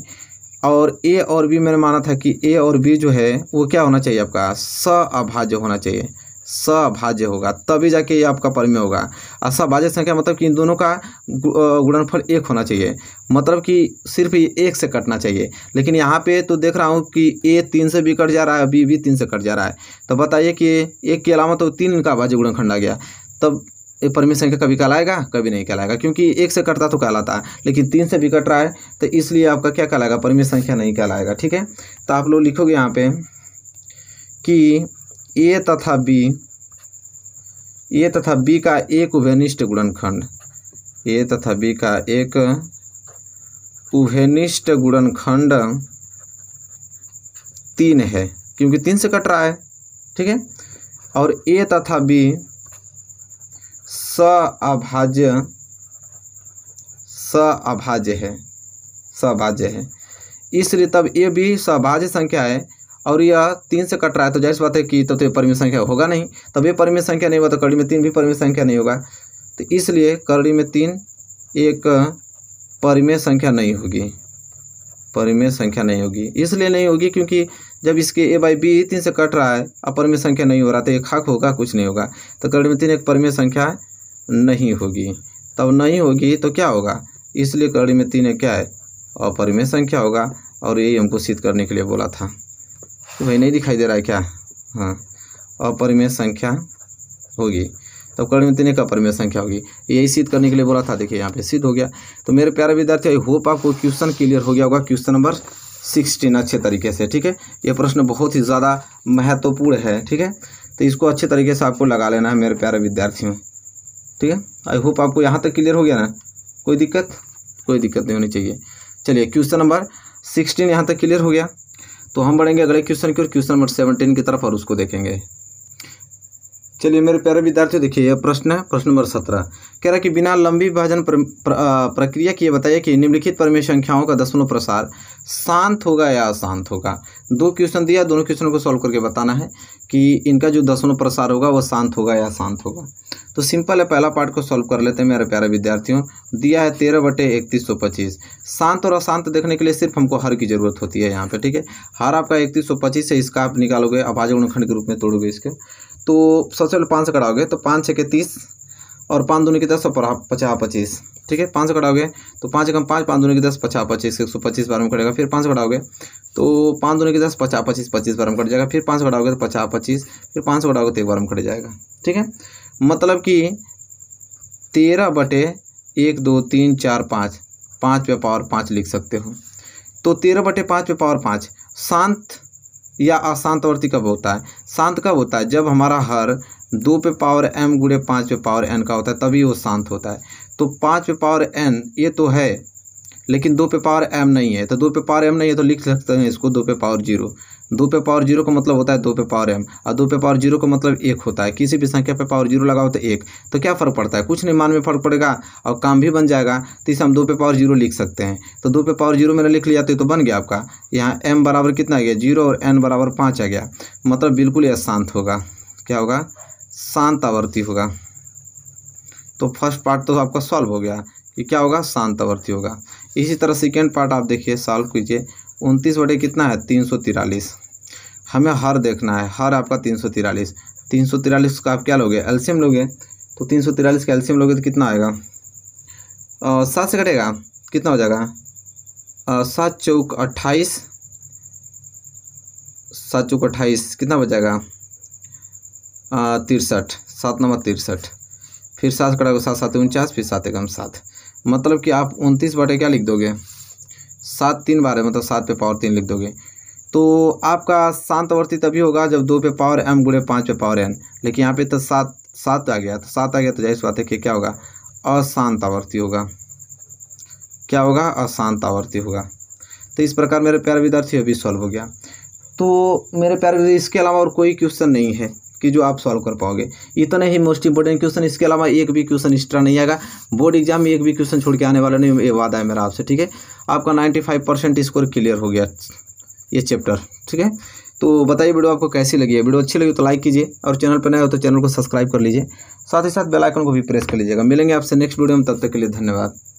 और ए और बी मैंने माना था कि ए और बी जो है वो क्या होना चाहिए आपका स अभाज्य होना चाहिए सभाज्य होगा तभी जाके ये आपका परिमेय होगा और सभाज्य संख्या मतलब कि इन दोनों का गुणनफल एक होना चाहिए मतलब कि सिर्फ ये एक से कटना चाहिए लेकिन यहाँ पे तो देख रहा हूँ कि ए तीन से भी कट जा रहा है बी भी तीन से कट जा रहा है तो बताइए कि एक के अलावा तो तीन का भाज्य गुणनखंड आ गया तब ये परिमेय संख्या कभी कहलाएगा कभी नहीं कहलाएगा क्योंकि एक से कटता तो कहलाता है लेकिन तीन से भी कट रहा है तो इसलिए आपका क्या कहलाएगा परिमेय संख्या नहीं कहलाएगा ठीक है तो आप लोग लिखोगे यहाँ पे कि ए तथा बी ए तथा बी का एक उभयनिष्ठ गुणनखंड ए तथा बी का एक उभयनिष्ठ गुणनखंड तीन है क्योंकि तीन से कट रहा है ठीक है और ए तथा बी स अभाज्य स अभाज्य है सभाज्य है इसलिए तब ए बी सभाज्य संख्या है और यह तीन से कट रहा है तो जाहिर बात है कि तब तो ये संख्या होगा नहीं तब ये परिमय संख्या नहीं होगा तो कड़ी में तीन भी परिमय संख्या नहीं होगा तो इसलिए कड़ी में तीन एक परिमेय संख्या नहीं होगी परिमेय संख्या नहीं होगी इसलिए नहीं होगी क्योंकि जब इसके ए बाई बी तीन से कट रहा है अपरिमेय संख्या नहीं हो रहा तो ये खाक होगा कुछ नहीं होगा तो कड़ी में तीन एक परिमेय संख्या नहीं होगी तब नहीं होगी तो क्या होगा इसलिए कड़ी में तीन क्या है अपरिमेय संख्या होगा और यही हमको सिद्ध करने के लिए बोला था तो वही नहीं दिखाई दे रहा है क्या हाँ अपरिमेय संख्या होगी तब कर्ण तीन एक अपरिमेय संख्या होगी यही सिद्ध करने के लिए बोला था देखिए यहाँ पे सिद्ध हो गया तो मेरे प्यारे विद्यार्थी आई होप आपको क्वेश्चन क्लियर हो गया होगा क्वेश्चन नंबर सिक्सटीन अच्छे तरीके से ठीक है ये प्रश्न बहुत ही ज़्यादा महत्वपूर्ण है ठीक है तो इसको अच्छे तरीके से आपको लगा लेना है मेरे प्यारे विद्यार्थियों ठीक है आई होप आपको यहाँ तक क्लियर हो गया ना कोई दिक्कत कोई दिक्कत नहीं होनी चाहिए चलिए क्वेश्चन नंबर सिक्सटीन यहाँ तक क्लियर हो गया तो हम बढ़ेंगे अगले क्वेश्चन की और क्वेश्चन नंबर सेवनटीन की तरफ और उसको देखेंगे चलिए मेरे प्यारे विद्यार्थियों देखिए यह प्रश्न है प्रश्न नंबर सत्रह कह रहा है कि बिना लंबी विभाजन प्र, प्र, प्रक्रिया की बताइए कि निम्नलिखित परमे संख्याओं का दसवनों प्रसार शांत होगा या अशांत होगा दो क्वेश्चन दिया दोनों क्वेश्चनों को सॉल्व करके बताना है कि इनका जो दसवनों प्रसार होगा वह शांत होगा या शांत होगा तो सिंपल है पहला पार्ट को सॉल्व कर लेते हैं मेरे प्यारे विद्यार्थियों दिया है तेरह बटे इकतीस सौ पच्चीस शांत और अशांत देखने के लिए सिर्फ हमको हर की जरूरत होती है यहाँ पे ठीक है हर आपका इकतीस सौ पच्चीस है इसका आप निकालोगे अभाज्य गुणखंड के रूप में तोड़ोगे इसके तो सबसे पहले पाँच से कटाओगे तो पाँच छः के तीस और पाँच दूनी की दस सौ पचास पच्चीस ठीक है पाँच से कटाओगे तो पाँच एकम पाँच पाँच दूनी की दस पचास पच्चीस एक सौ पच्चीस बार में कटेगा फिर पाँच कटाओगे तो पाँच दूनी की दस पचास पच्चीस पच्चीस बार में कट जाएगा फिर पाँच कटाओगे तो पचास पच्चीस फिर पाँच कटाओगे तो एक बार में कट जाएगा ठीक है मतलब कि तेरह बटे एक दो तीन चार पाँच पाँच पे पावर पाँच लिख सकते हो तो तेरह बटे पाँच पे पावर पाँच शांत या अशांत आवर्ती कब होता है शांत कब होता है जब हमारा हर दो पे पावर एम गुड़े पाँच पे पावर एन का होता है तभी वो शांत होता है तो पाँच पे पावर एन ये तो है लेकिन दो पे पावर एम नहीं है तो दो पे पावर एम नहीं है तो लिख सकते हैं इसको दो पे पावर जीरो दो पे पावर जीरो का मतलब होता है दो पे पावर एम और दो पे पावर जीरो का मतलब एक होता है किसी भी संख्या पे पावर जीरो लगाओ तो एक तो क्या फ़र्क पड़ता है कुछ नहीं मान में फ़र्क पड़ेगा और काम भी बन जाएगा तो इसे हम दो पे पावर जीरो लिख सकते हैं तो दो पे पावर जीरो मैंने लिख लिया तो, तो बन गया आपका यहाँ एम बराबर कितना आ गया जीरो और एन बराबर पाँच आ गया मतलब बिल्कुल यह शांत होगा क्या होगा शांत आवर्ती होगा तो फर्स्ट पार्ट तो आपका सॉल्व हो गया ये क्या होगा शांतावर्ती होगा इसी तरह सेकेंड पार्ट आप देखिए सॉल्व कीजिए उनतीस बटे कितना है तीन सौ तिरालीस हमें हर देखना है हर आपका तीन सौ तिरालीस तीन सौ तिरालीस का आप क्या लोगे एल्शियम लोगे तो तीन सौ तिरालीस का एल्शियम लोगे तो कितना आएगा सात से कटेगा कितना हो जाएगा सात चौक अट्ठाईस सात चौक अट्ठाईस कितना बचेगा तिरसठ सात नंबर तिरसठ फिर सात कटेगा सात सात उनचास फिर सात एकम सात मतलब कि आप उनतीस बटे क्या लिख दोगे सात तीन बार है मतलब सात पे पावर तीन लिख दोगे तो आपका शांतवर्ती तभी होगा जब दो पे पावर एम गुड़े पाँच पे पावर एन लेकिन यहाँ पे तो सात सात आ गया तो सात आ गया तो जाहिर बात है कि क्या होगा अशांत आवर्ती होगा क्या होगा अशांत आवर्ती होगा तो इस प्रकार मेरे प्यारे विद्यार्थी अभी सॉल्व हो गया तो मेरे प्यारे इसके अलावा और कोई क्वेश्चन नहीं है कि जो आप सॉल्व कर पाओगे इतना ही मोस्ट इंपॉर्टेंट क्वेश्चन इसके अलावा एक भी क्वेश्चन एक्स्ट्रा नहीं आएगा बोर्ड एग्जाम में एक भी क्वेश्चन छोड़ के आने वाला नहीं ये वादा है मेरा आपसे ठीक है आपका ninety five percent score clear हो गया ये चैप्टर ठीक है तो बताइए वीडियो आपको कैसी लगी है वीडियो अच्छी लगी तो लाइक कीजिए और चैनल पर नए हो तो चैनल को सब्सक्राइब कर लीजिए साथ ही साथ बेल आइकन को भी प्रेस कर लीजिएगा मिलेंगे आपसे नेक्स्ट वीडियो में तब तक के लिए धन्यवाद